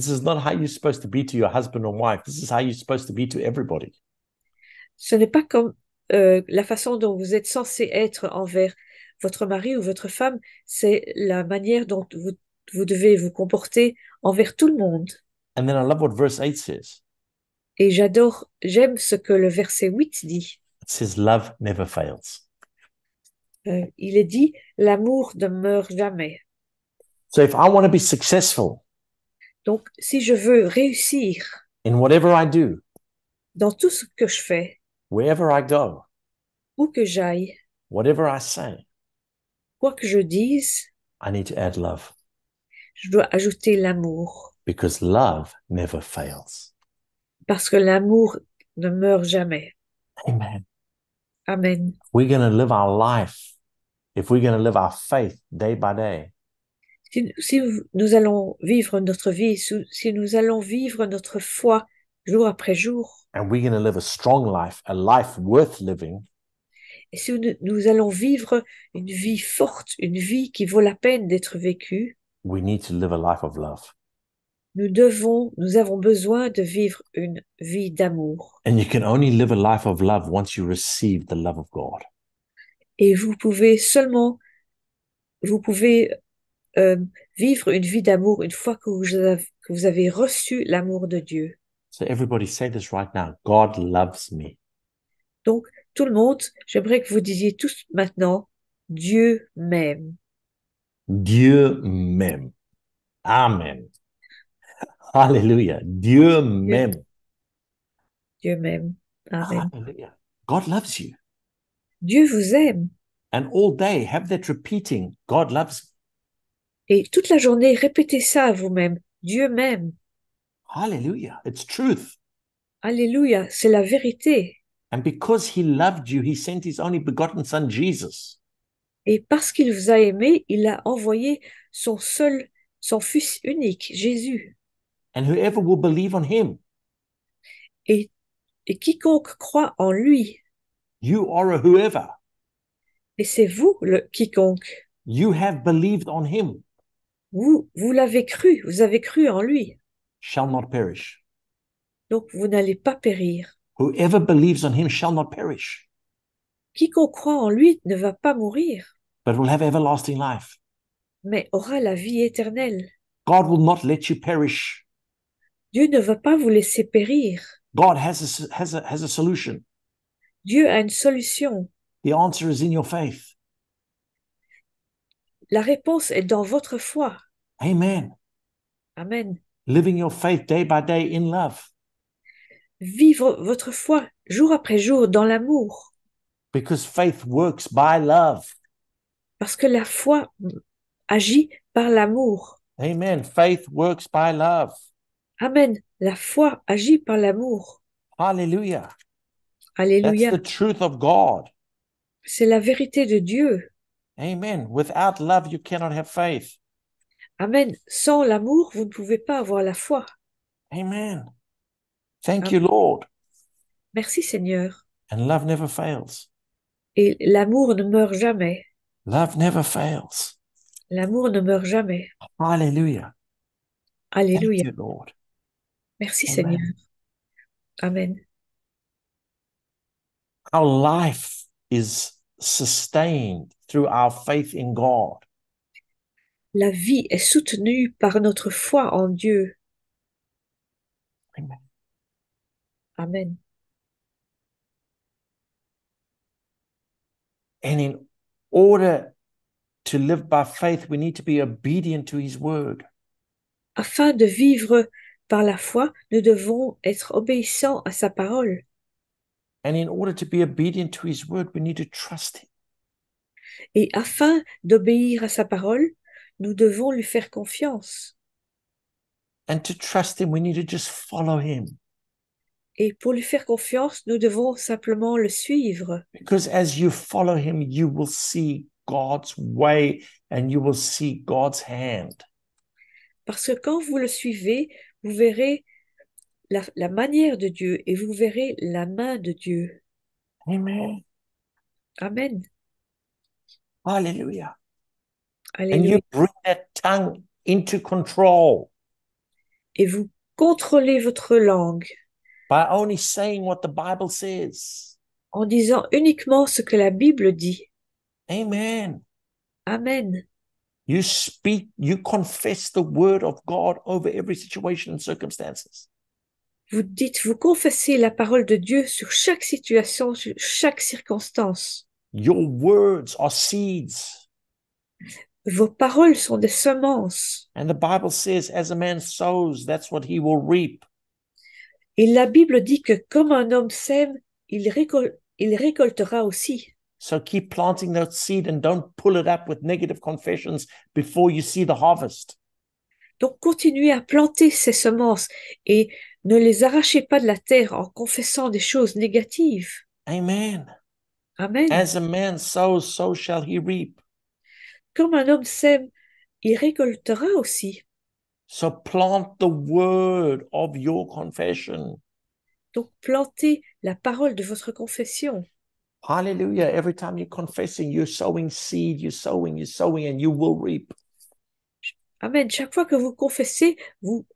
This is not how you're supposed to be to your husband or wife. This is how you're supposed to be to everybody. Ce n'est pas comme euh, la façon dont vous êtes censé être envers votre mari ou votre femme, c'est la manière dont vous, vous devez vous comporter envers tout le monde. And then I love what verse 8 says. Et j'adore, j'aime ce que le verset 8 dit. It says love never fails. Euh, il est dit l'amour ne meurt jamais. So if I want to be successful, donc, si je veux réussir dans tout ce que je fais, wherever I où que j'aille, whatever quoi que je dise, I need to add love. Je dois ajouter l'amour. Because love never fails. Parce que l'amour ne meurt jamais. Amen. Amen. We're going to live our life if we're going to live our faith day by day si, nous allons vivre notre vie, si nous allons vivre notre foi jour après jour, et si nous, allons vivre une vie forte, une vie qui vaut la peine d'être vécue, Nous devons, nous avons besoin de vivre une vie d'amour. Et vous pouvez seulement, vous pouvez euh, vivre une vie d'amour une fois que vous avez, que vous avez reçu l'amour de Dieu. So everybody say this right now. God loves me. Donc tout le monde, j'aimerais que vous disiez tous maintenant Dieu m'aime. Dieu m'aime. Amen. [LAUGHS] Alléluia. Dieu m'aime. Dieu m'aime. Amen. Alléluia. God loves you. Dieu vous aime. And all day have that repeating, God loves me. Et toute la journée, répétez ça à vous-même. Dieu même Hallelujah. It's truth. Alléluia, c'est la vérité. And because he loved you, he sent his only begotten son Jesus. Et parce qu'il vous a aimé, il a envoyé son seul son fils unique, Jésus. And whoever will believe on him. Et, et quiconque croit en lui. You are a whoever. Et c'est vous le quiconque. You have believed on him. Vous, vous l'avez cru, vous avez cru en lui. Shall not perish. Donc vous n'allez pas périr. Whoever believes on him shall not perish. Quiconque croit en lui ne va pas mourir. But will have everlasting life. Mais aura la vie éternelle. God will not let you perish. Dieu ne va pas vous laisser périr. God has a, has a, has a solution. Dieu a une solution. The answer is in your faith. La réponse est dans votre foi. Amen. Amen. Living your faith day by day in love. Vivre votre foi jour après jour dans l'amour. Because faith works by love. Parce que la foi agit par l'amour. Amen. Faith works by love. Amen. La foi agit par l'amour. Alléluia. Alléluia. That's the truth of God. C'est la vérité de Dieu. Amen. Without love, you cannot have faith. Amen. Sans l'amour, vous ne pouvez pas avoir la foi. Amen. Thank you, Lord. Merci, Seigneur. And love never fails. Et l'amour ne meurt jamais. Love never fails. L'amour ne meurt jamais. Alléluia. Alléluia. Thank you, Lord. Merci, Seigneur. Amen. Our life is sustained through our faith in God. La vie est soutenue par notre foi en Dieu. Amen. Amen. And in order to live by faith, we need to be obedient to his word. Afin de vivre par la foi, nous devons être obéissants à sa parole. And in order to be obedient to his word, we need to trust him. Et afin d'obéir à sa parole, nous devons lui faire confiance. And to trust him, we need to just follow him. Et pour lui faire confiance, nous devons simplement le suivre. Because as you follow him, you will see God's way and you will see God's hand. Parce que quand vous le suivez, vous verrez la, manière de Dieu et vous verrez la main de Dieu. Amen. Amen. Alléluia. And you bring that tongue into control. Et vous contrôlez votre langue. By only saying what the Bible says. En disant uniquement ce que la Bible dit. Amen. Amen. You speak, you confess the word of God over every situation and circumstances vous dites, vous confessez la parole de Dieu sur chaque situation, sur chaque circonstance. Your words are seeds. Vos paroles sont des semences. And the Bible says, as a man sows, that's what he will reap. Et la Bible dit que comme un homme sème, il, il récoltera aussi. So keep planting that seed and don't pull it up with negative confessions before you see the harvest. Donc continuez à planter ces semences et ne les arrachez pas de la terre en confessant des choses négatives. Amen. Amen. As a man sows, so shall he reap. Comme un homme sème, il récoltera aussi. So plant the word of your confession. Donc plantez la parole de votre confession. Hallelujah. Every time you're confessing, you're sowing seed, you're sowing, you're sowing, and you will reap. Amen. Chaque fois que vous confessez, vous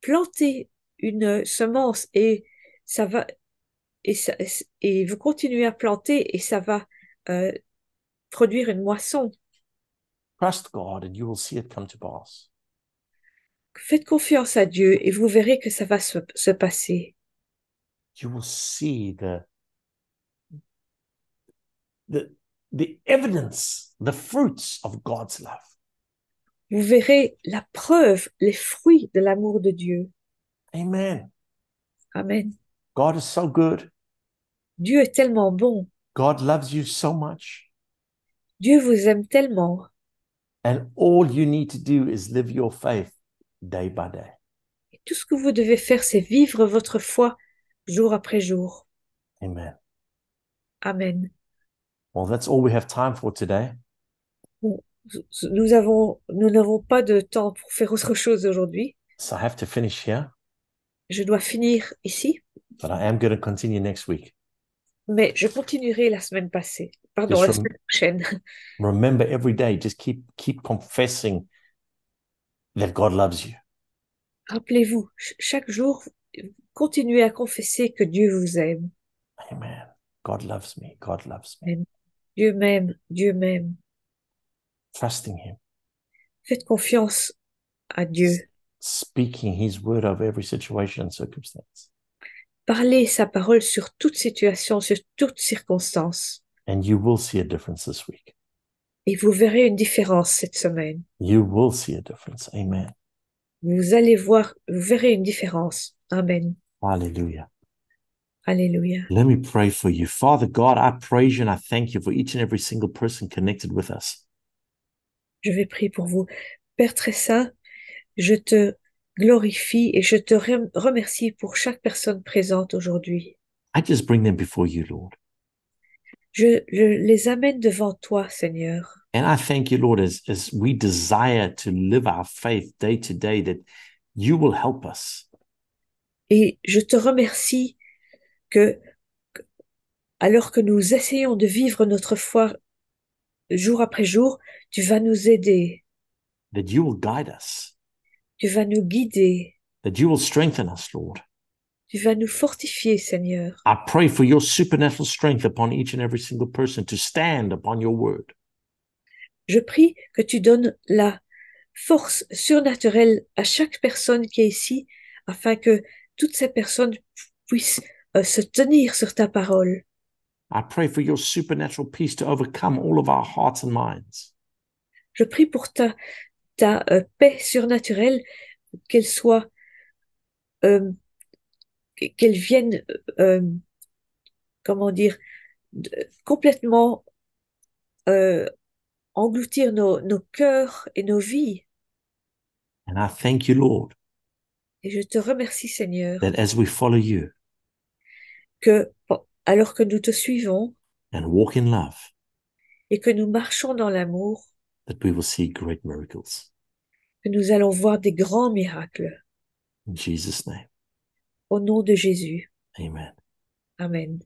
plantez une semence et ça va et, vous continuez à planter et ça va euh, produire une moisson. Trust God you will see it come to pass. Faites confiance à Dieu et vous verrez que ça va se, passer. You will see the evidence, the fruits of God's love. Vous verrez la preuve, les fruits de l'amour de Dieu. Amen. Amen. God is so good. Dieu est tellement bon. God loves you so much. Dieu vous aime tellement. And all you need to do is live your faith day by day. Et tout ce que vous devez faire, c'est vivre votre foi jour après jour. Amen. Amen. Well, that's all we have time for today. Nous avons, nous n'avons pas de temps pour faire autre chose aujourd'hui. So I have to finish here je dois finir ici. But I am going to continue next week. Mais je continuerai la semaine passée. Pardon, just la semaine prochaine. [LAUGHS] Remember every day, just keep, keep confessing that God loves you. Rappelez-vous, chaque jour, continuez à confesser que Dieu vous aime. Amen. God loves me. God loves me. Amen. Dieu m'aime. Dieu m'aime. Trusting him. Faites confiance à Dieu speaking his word of every situation and circumstance. Parlez sa parole sur toute situation, sur toute circonstance. And you will see a difference this week. Et vous verrez une différence cette semaine. You will see a difference. Amen. Vous allez voir, vous verrez une différence. Amen. Alléluia. Alléluia. Let me pray for you. Father God, I praise you and I thank you for each and every single person connected with us. Je vais prier pour vous. Père très saint, je te glorifie et je te remercie pour chaque personne présente aujourd'hui. Je, les amène devant toi, Seigneur. Et je te remercie que, alors que nous essayons de vivre notre foi jour après jour, tu vas nous aider. Tu vas nous guider. That you will strengthen us, Lord. Tu vas nous fortifier, Seigneur. I pray for your supernatural strength upon each and every single person to stand upon your word. Je prie que tu donnes la force surnaturelle à chaque personne qui est ici afin que toutes ces personnes puissent euh, se tenir sur ta parole. I pray for your supernatural peace to overcome all of our hearts and minds. Je prie pour ta ta euh, paix surnaturelle, qu'elle soit, euh, qu'elle vienne, euh, comment dire, complètement engloutir nos, nos cœurs et nos vies. And I thank you, Lord, et je te remercie, Seigneur, that as we follow you que alors que nous te suivons and walk in love, et que nous marchons dans l'amour, that we will see great miracles. Que nous allons voir des grands miracles. In Jesus' name. Au nom de Jésus. Amen. Amen.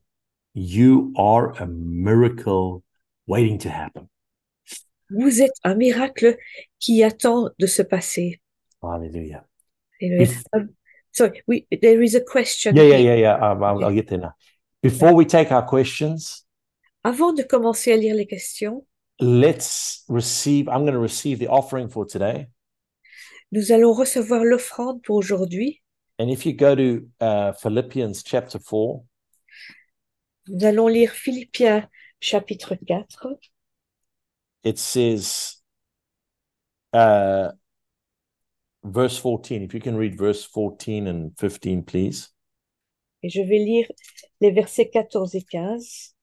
You are a miracle waiting to happen. Vous êtes un miracle qui attend de se passer. Alléluia. sorry, we, there is a question. Yeah, yeah, yeah, yeah. Um, I'll, I'll, get there now. Before we take our questions, avant de commencer à lire les questions, Let's receive, I'm going to receive the offering for today. Nous allons recevoir l'offrande pour aujourd'hui. And if you go to uh, Philippians chapter 4, nous allons lire Philippiens chapitre 4. It says, uh, verse 14, if you can read verse 14 and 15, please. Et je vais lire les versets 14 et 15.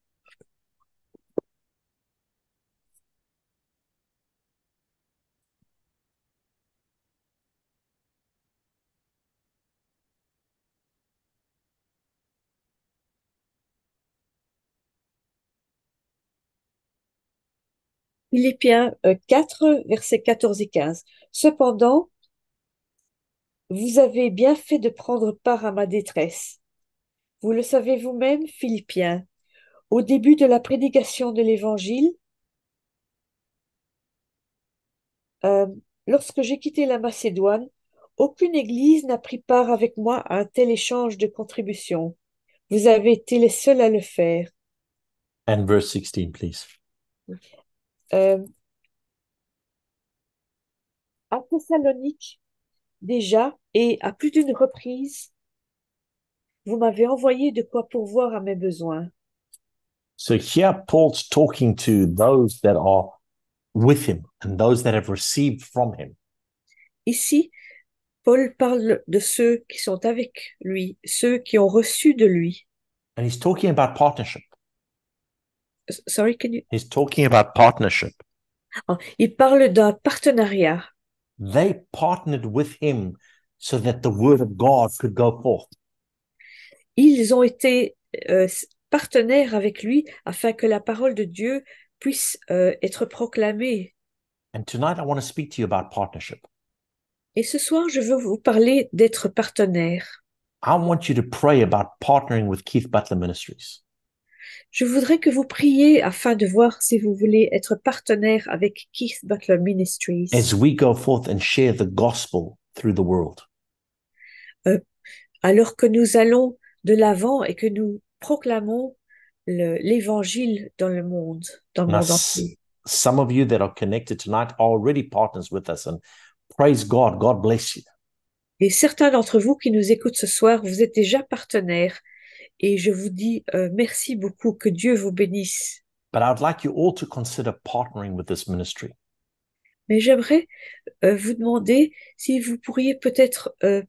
Philippiens 4, euh, versets 14 et 15. Cependant, vous avez bien fait de prendre part à ma détresse. Vous le savez vous-même, Philippiens, au début de la prédication de l'Évangile, euh, lorsque j'ai quitté la Macédoine, aucune Église n'a pris part avec moi à un tel échange de contributions. Vous avez été les seuls à le faire. And verse 16, please. Mm. Euh, à Thessalonique, déjà, et à plus d'une reprise, vous m'avez envoyé de quoi pourvoir à mes besoins. So here Paul's talking to those that are with him and those that have received from him. Ici, Paul parle de ceux qui sont avec lui, ceux qui ont reçu de lui. And he's talking about partnership. Sorry, can you? He's talking about partnership. Oh, il parle d'un partenariat. They partnered with him so that the word of God could go forth. Ils ont été euh, partenaires avec lui afin que la parole de Dieu puisse euh, être proclamée. And tonight I want to speak to you about partnership. Et ce soir, je veux vous parler d'être partenaire. I want you to pray about partnering with Keith Butler Ministries. Je voudrais que vous priez afin de voir si vous voulez être partenaire avec Keith Butler Ministries. As we go forth and share the gospel through the world. Euh, alors que nous allons de l'avant et que nous proclamons l'évangile dans le monde, dans le monde entier. Some of you that are connected tonight are already partners with us and praise God, God bless you. Et certains d'entre vous qui nous écoutent ce soir, vous êtes déjà partenaires. Et je vous dis euh, merci beaucoup, que Dieu vous bénisse. Mais j'aimerais euh, vous demander si vous pourriez peut-être euh,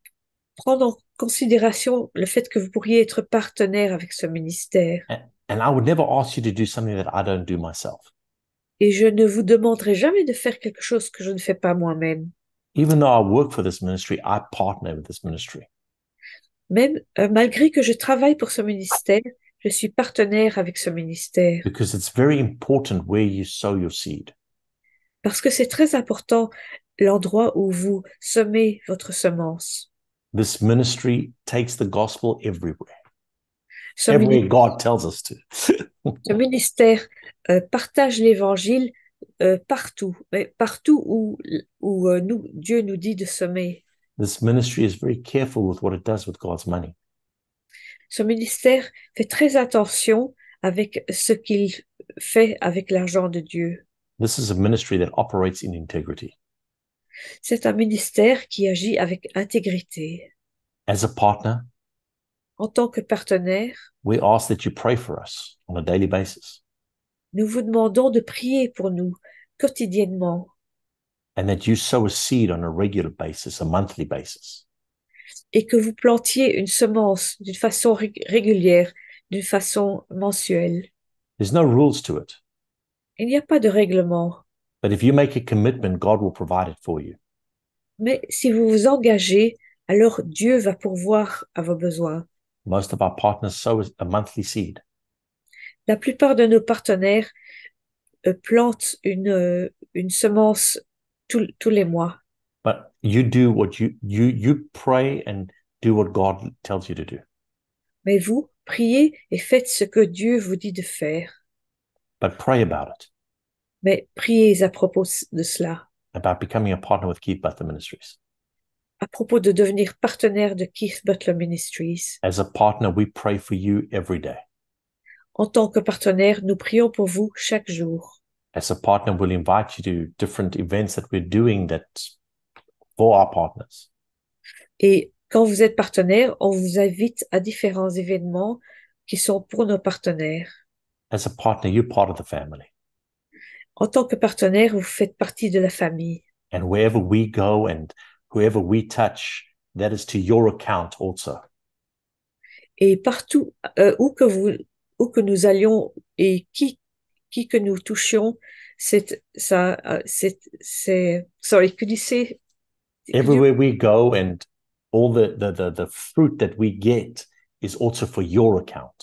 prendre en considération le fait que vous pourriez être partenaire avec ce ministère. Et je ne vous demanderai jamais de faire quelque chose que je ne fais pas moi-même. Even though I work for this ministry, I partner with this ministry même euh, malgré que je travaille pour ce ministère, je suis partenaire avec ce ministère. Because it's very important where you sow your seed. Parce que c'est très important l'endroit où vous semez votre semence. This ministry takes the gospel everywhere. Ce Everywhere ministère, God tells us to. [LAUGHS] ministère euh, partage l'évangile euh, partout partout, partout où, où nous, Dieu nous dit de semer. Ce ministère fait très attention avec ce qu'il fait avec l'argent de Dieu. This is a ministry that operates in integrity. C'est un ministère qui agit avec intégrité. As a partner, en tant que partenaire, we ask that you pray for us on a daily basis. Nous vous demandons de prier pour nous quotidiennement. Et que vous plantiez une semence d'une façon régulière, d'une façon mensuelle. Il n'y a pas de règlement. Mais si vous vous engagez, alors Dieu va pourvoir à vos besoins. La plupart de nos partenaires euh, plantent une, euh, une semence tous, les mois. But you do what you, you, you pray and do what God tells you to do. Mais vous, priez et faites ce que Dieu vous dit de faire. But pray about it. Mais priez à propos de cela. About becoming a partner with Keith Butler Ministries. À propos de devenir partenaire de Keith Butler Ministries. As a partner, we pray for you every day. En tant que partenaire, nous prions pour vous chaque jour as a partner, we'll invite you to different events that we're doing that for our partners. Et quand vous êtes partenaire, on vous invite à différents événements qui sont pour nos partenaires. As a partner, you're part of the family. En tant que partenaire, vous faites partie de la famille. And wherever we go and whoever we touch, that is to your account also. Et partout euh, où que vous où que nous allions et qui qui que nous touchions, c'est ça, euh, c'est, c'est, sorry, que you say? Everywhere we go and all the, the, the, fruit that we get is also for your account.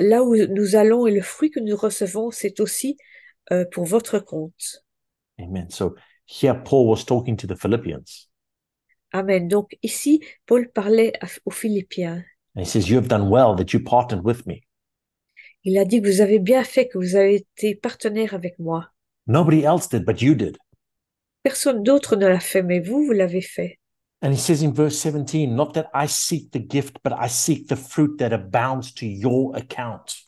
Là où nous allons et le fruit que nous recevons, c'est aussi euh, pour votre compte. Amen. So here Paul was talking to the Philippians. Amen. Donc ici, Paul parlait aux Philippiens. And he says, You have done well that you partnered with me. Il a dit que vous avez bien fait que vous avez été partenaire avec moi. Nobody else did, but you did. Personne d'autre ne l'a fait, mais vous, vous l'avez fait. And he says in verse 17, not that I seek the gift, but I seek the fruit that abounds to your account.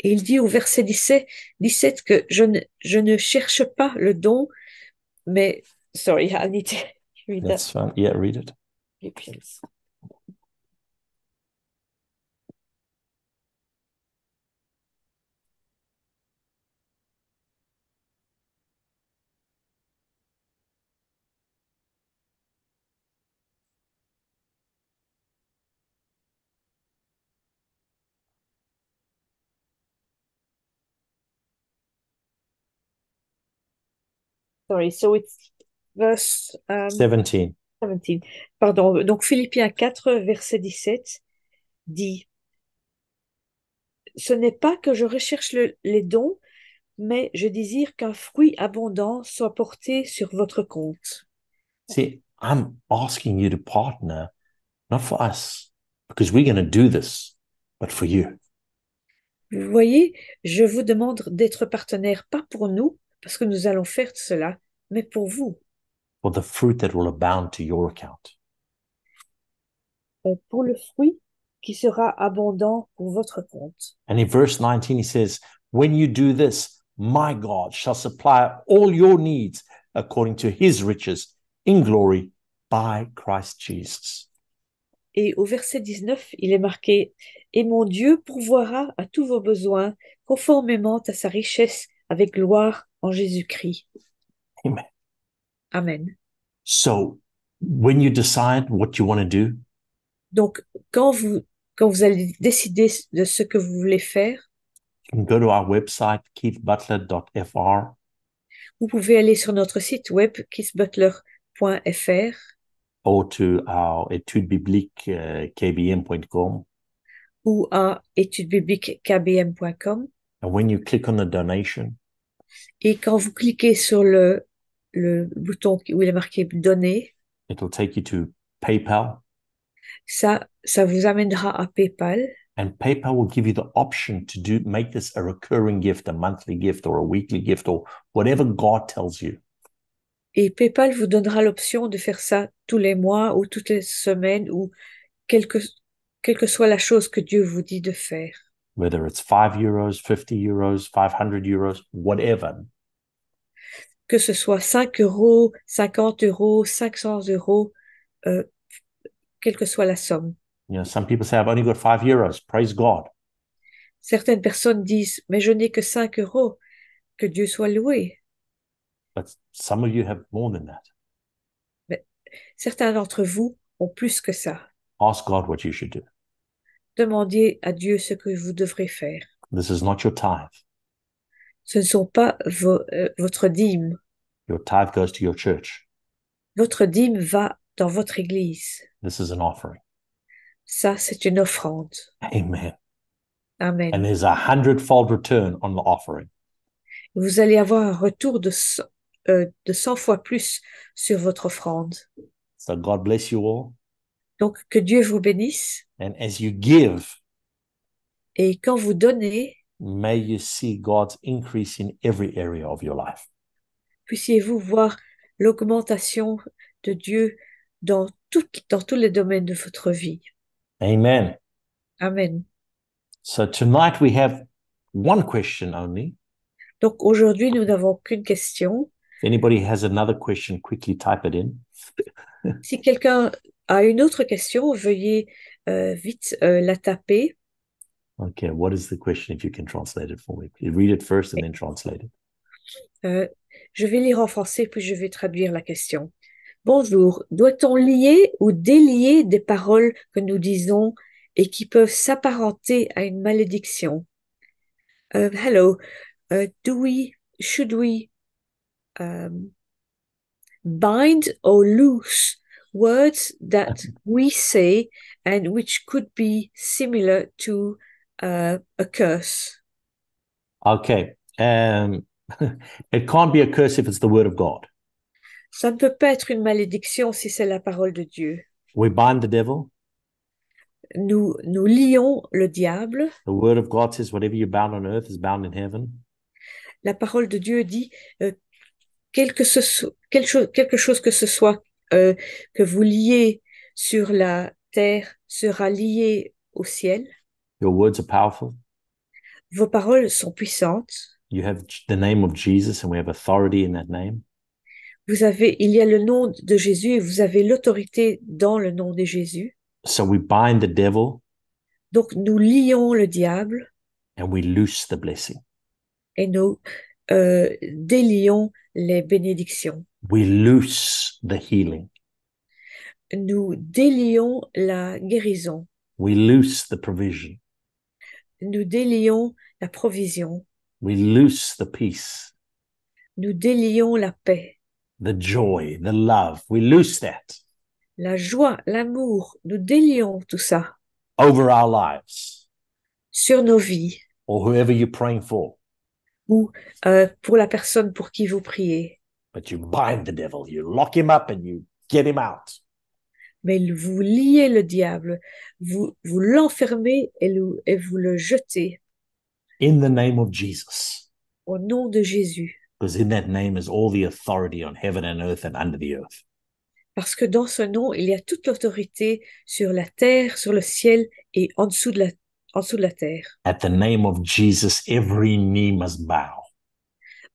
Et il dit au verset 17, 17 que je ne, je ne cherche pas le don, mais. Sorry, I need to [LAUGHS] read that. That's fine. Yeah, read it. sorry, 17. Um, Pardon, donc Philippiens 4, verset 17 dit Ce n'est pas que je recherche les dons, mais je désire qu'un fruit abondant soit porté sur votre compte. See, I'm asking you to partner, not for us, because we're going to do this, but for you. Vous voyez, je vous demande d'être partenaire, pas pour nous, parce que nous allons faire cela, mais pour vous. For the fruit that will abound to your account. Euh, pour le fruit qui sera abondant pour votre compte. And in verse 19 he says, when you do this, my God shall supply all your needs according to his riches in glory by Christ Jesus. Et au verset 19, il est marqué Et mon Dieu pourvoira à tous vos besoins conformément à sa richesse avec gloire en Jésus-Christ. [LAUGHS] Amen. Amen. So, when you decide what you want to do, donc quand vous quand vous allez décider de ce que vous voulez faire, you can go to our website keithbutler.fr. Vous pouvez aller sur notre site web keithbutler.fr or to our études bibliques euh, kbm.com ou à étudesbibliqueskbm.com. And when you click on the donation, et quand vous cliquez sur le le bouton où il est marqué donner. It'll take you to PayPal. Ça, ça vous amènera à PayPal. And PayPal will give you the option to do make this a recurring gift, a monthly gift, or a weekly gift, or whatever God tells you. Et PayPal vous donnera l'option de faire ça tous les mois ou toutes les semaines ou quelle que, quelle que soit la chose que Dieu vous dit de faire. Whether it's 5 euros, 50 euros, 500 euros, whatever, que ce soit 5 euros, 50 euros, 500 euros, euh, quelle que soit la somme. Certaines personnes disent, mais je n'ai que 5 euros, que Dieu soit loué. Mais certains d'entre vous ont plus que ça. Demandez à Dieu ce que vous devrez faire. Ce ne sont pas euh, votre dîme. Your tithe goes to your church. Votre dîme va dans votre église. This is an offering. Ça, c'est une offrande. Amen. Amen. And there's a hundredfold return on the offering. Vous allez avoir un retour de, euh, de 100 fois plus sur votre offrande. So God bless you all. Donc que Dieu vous bénisse. And as you give, et quand vous donnez, may you see God's increase in every area of your life puissiez-vous voir l'augmentation de Dieu dans, tout, dans tous les domaines de votre vie. Amen. Amen. So tonight we have one question only. Donc aujourd'hui nous n'avons qu'une question. If anybody has another question, quickly type it in. [LAUGHS] si quelqu'un a une autre question, veuillez euh, vite euh, la taper. Okay, what is the question if you can translate it for me? read it first and then translate it. Euh, je vais lire en français puis je vais traduire la question. Bonjour, doit-on lier ou délier des paroles que nous disons et qui peuvent s'apparenter à une malédiction? Euh, hello, euh, do we, should we um, bind or loose words that we say and which could be similar to uh, a curse? Okay. Um, ça ne peut pas être une malédiction si c'est la parole de Dieu. We bind the devil. Nous nous lions le diable. La parole de Dieu dit quelque, euh, quelque, chose, quelque chose que ce soit euh, que vous liez sur la terre sera lié au ciel. Your powerful. Vos paroles sont puissantes. You have the name of Jesus and we have authority in that name. Vous avez, il y a le nom de Jésus et vous avez l'autorité dans le nom de Jésus. So we bind the devil. Donc nous lions le diable. And we loose the blessing. Et nous euh, délions les bénédictions. We loose the healing. Nous délions la guérison. We loose the provision. Nous délions la provision. We loose the peace. Nous délions la paix. The joy, the love, we loose that. La joie, l'amour, nous délions tout ça. Over our lives. Sur nos vies. Or whoever you're praying for. Ou euh, pour la personne pour qui vous priez. But you bind the devil, you lock him up and you get him out. Mais vous liez le diable, vous, vous l'enfermez et, le, et vous le jetez in the name of Jesus. Au nom de Jésus. Because in that name is all the authority on heaven and earth and under the earth. Parce que dans ce nom, il y a toute l'autorité sur la terre, sur le ciel et en dessous de la, en dessous de la terre. At the name of Jesus, every knee must bow.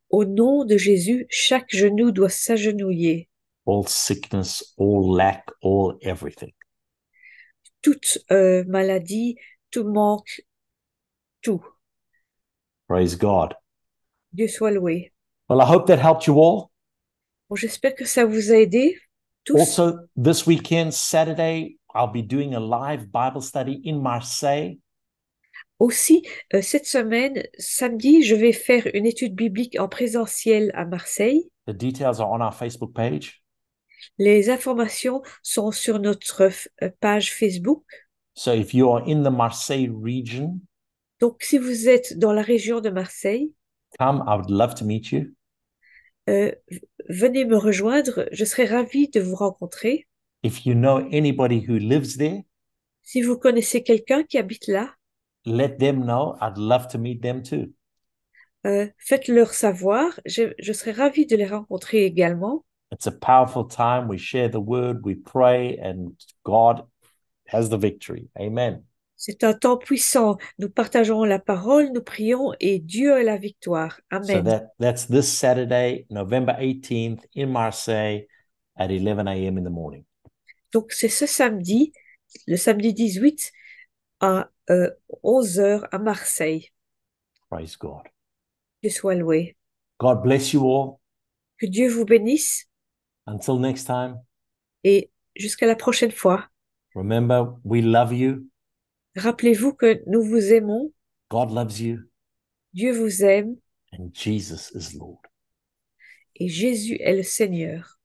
Au nom de Jésus, chaque genou doit s'agenouiller. All sickness, all lack, all everything. Toute euh, maladie, tout manque, tout. Praise God. Dieu soit loué. Well, I hope that helped you all. Bon, j'espère que ça vous a aidé tous. Also, this weekend, Saturday, I'll be doing a live Bible study in Marseille. Aussi, euh, cette semaine, samedi, je vais faire une étude biblique en présentiel à Marseille. The details are on our Facebook page. Les informations sont sur notre euh, page Facebook. So if you are in the Marseille region, donc, si vous êtes dans la région de Marseille, I would love to meet you. Euh, venez me rejoindre, je serais ravi de vous rencontrer. If you know anybody who lives there, si vous connaissez quelqu'un qui habite là, let them know, I'd love to meet them too. Euh, faites-leur savoir, je, je serais ravi de les rencontrer également. It's a powerful time. We share the word, we pray, and God has the victory. Amen. C'est un temps puissant. Nous partageons la parole, nous prions et Dieu a la victoire. Amen. Donc c'est ce samedi, le samedi 18 à 11 euh, h à Marseille. Praise God. soit loué. God bless you Que Dieu vous bénisse. Until next time. Et jusqu'à la prochaine fois. Remember, we love you. Rappelez-vous que nous vous aimons. Dieu vous aime. Et Jésus est le Seigneur.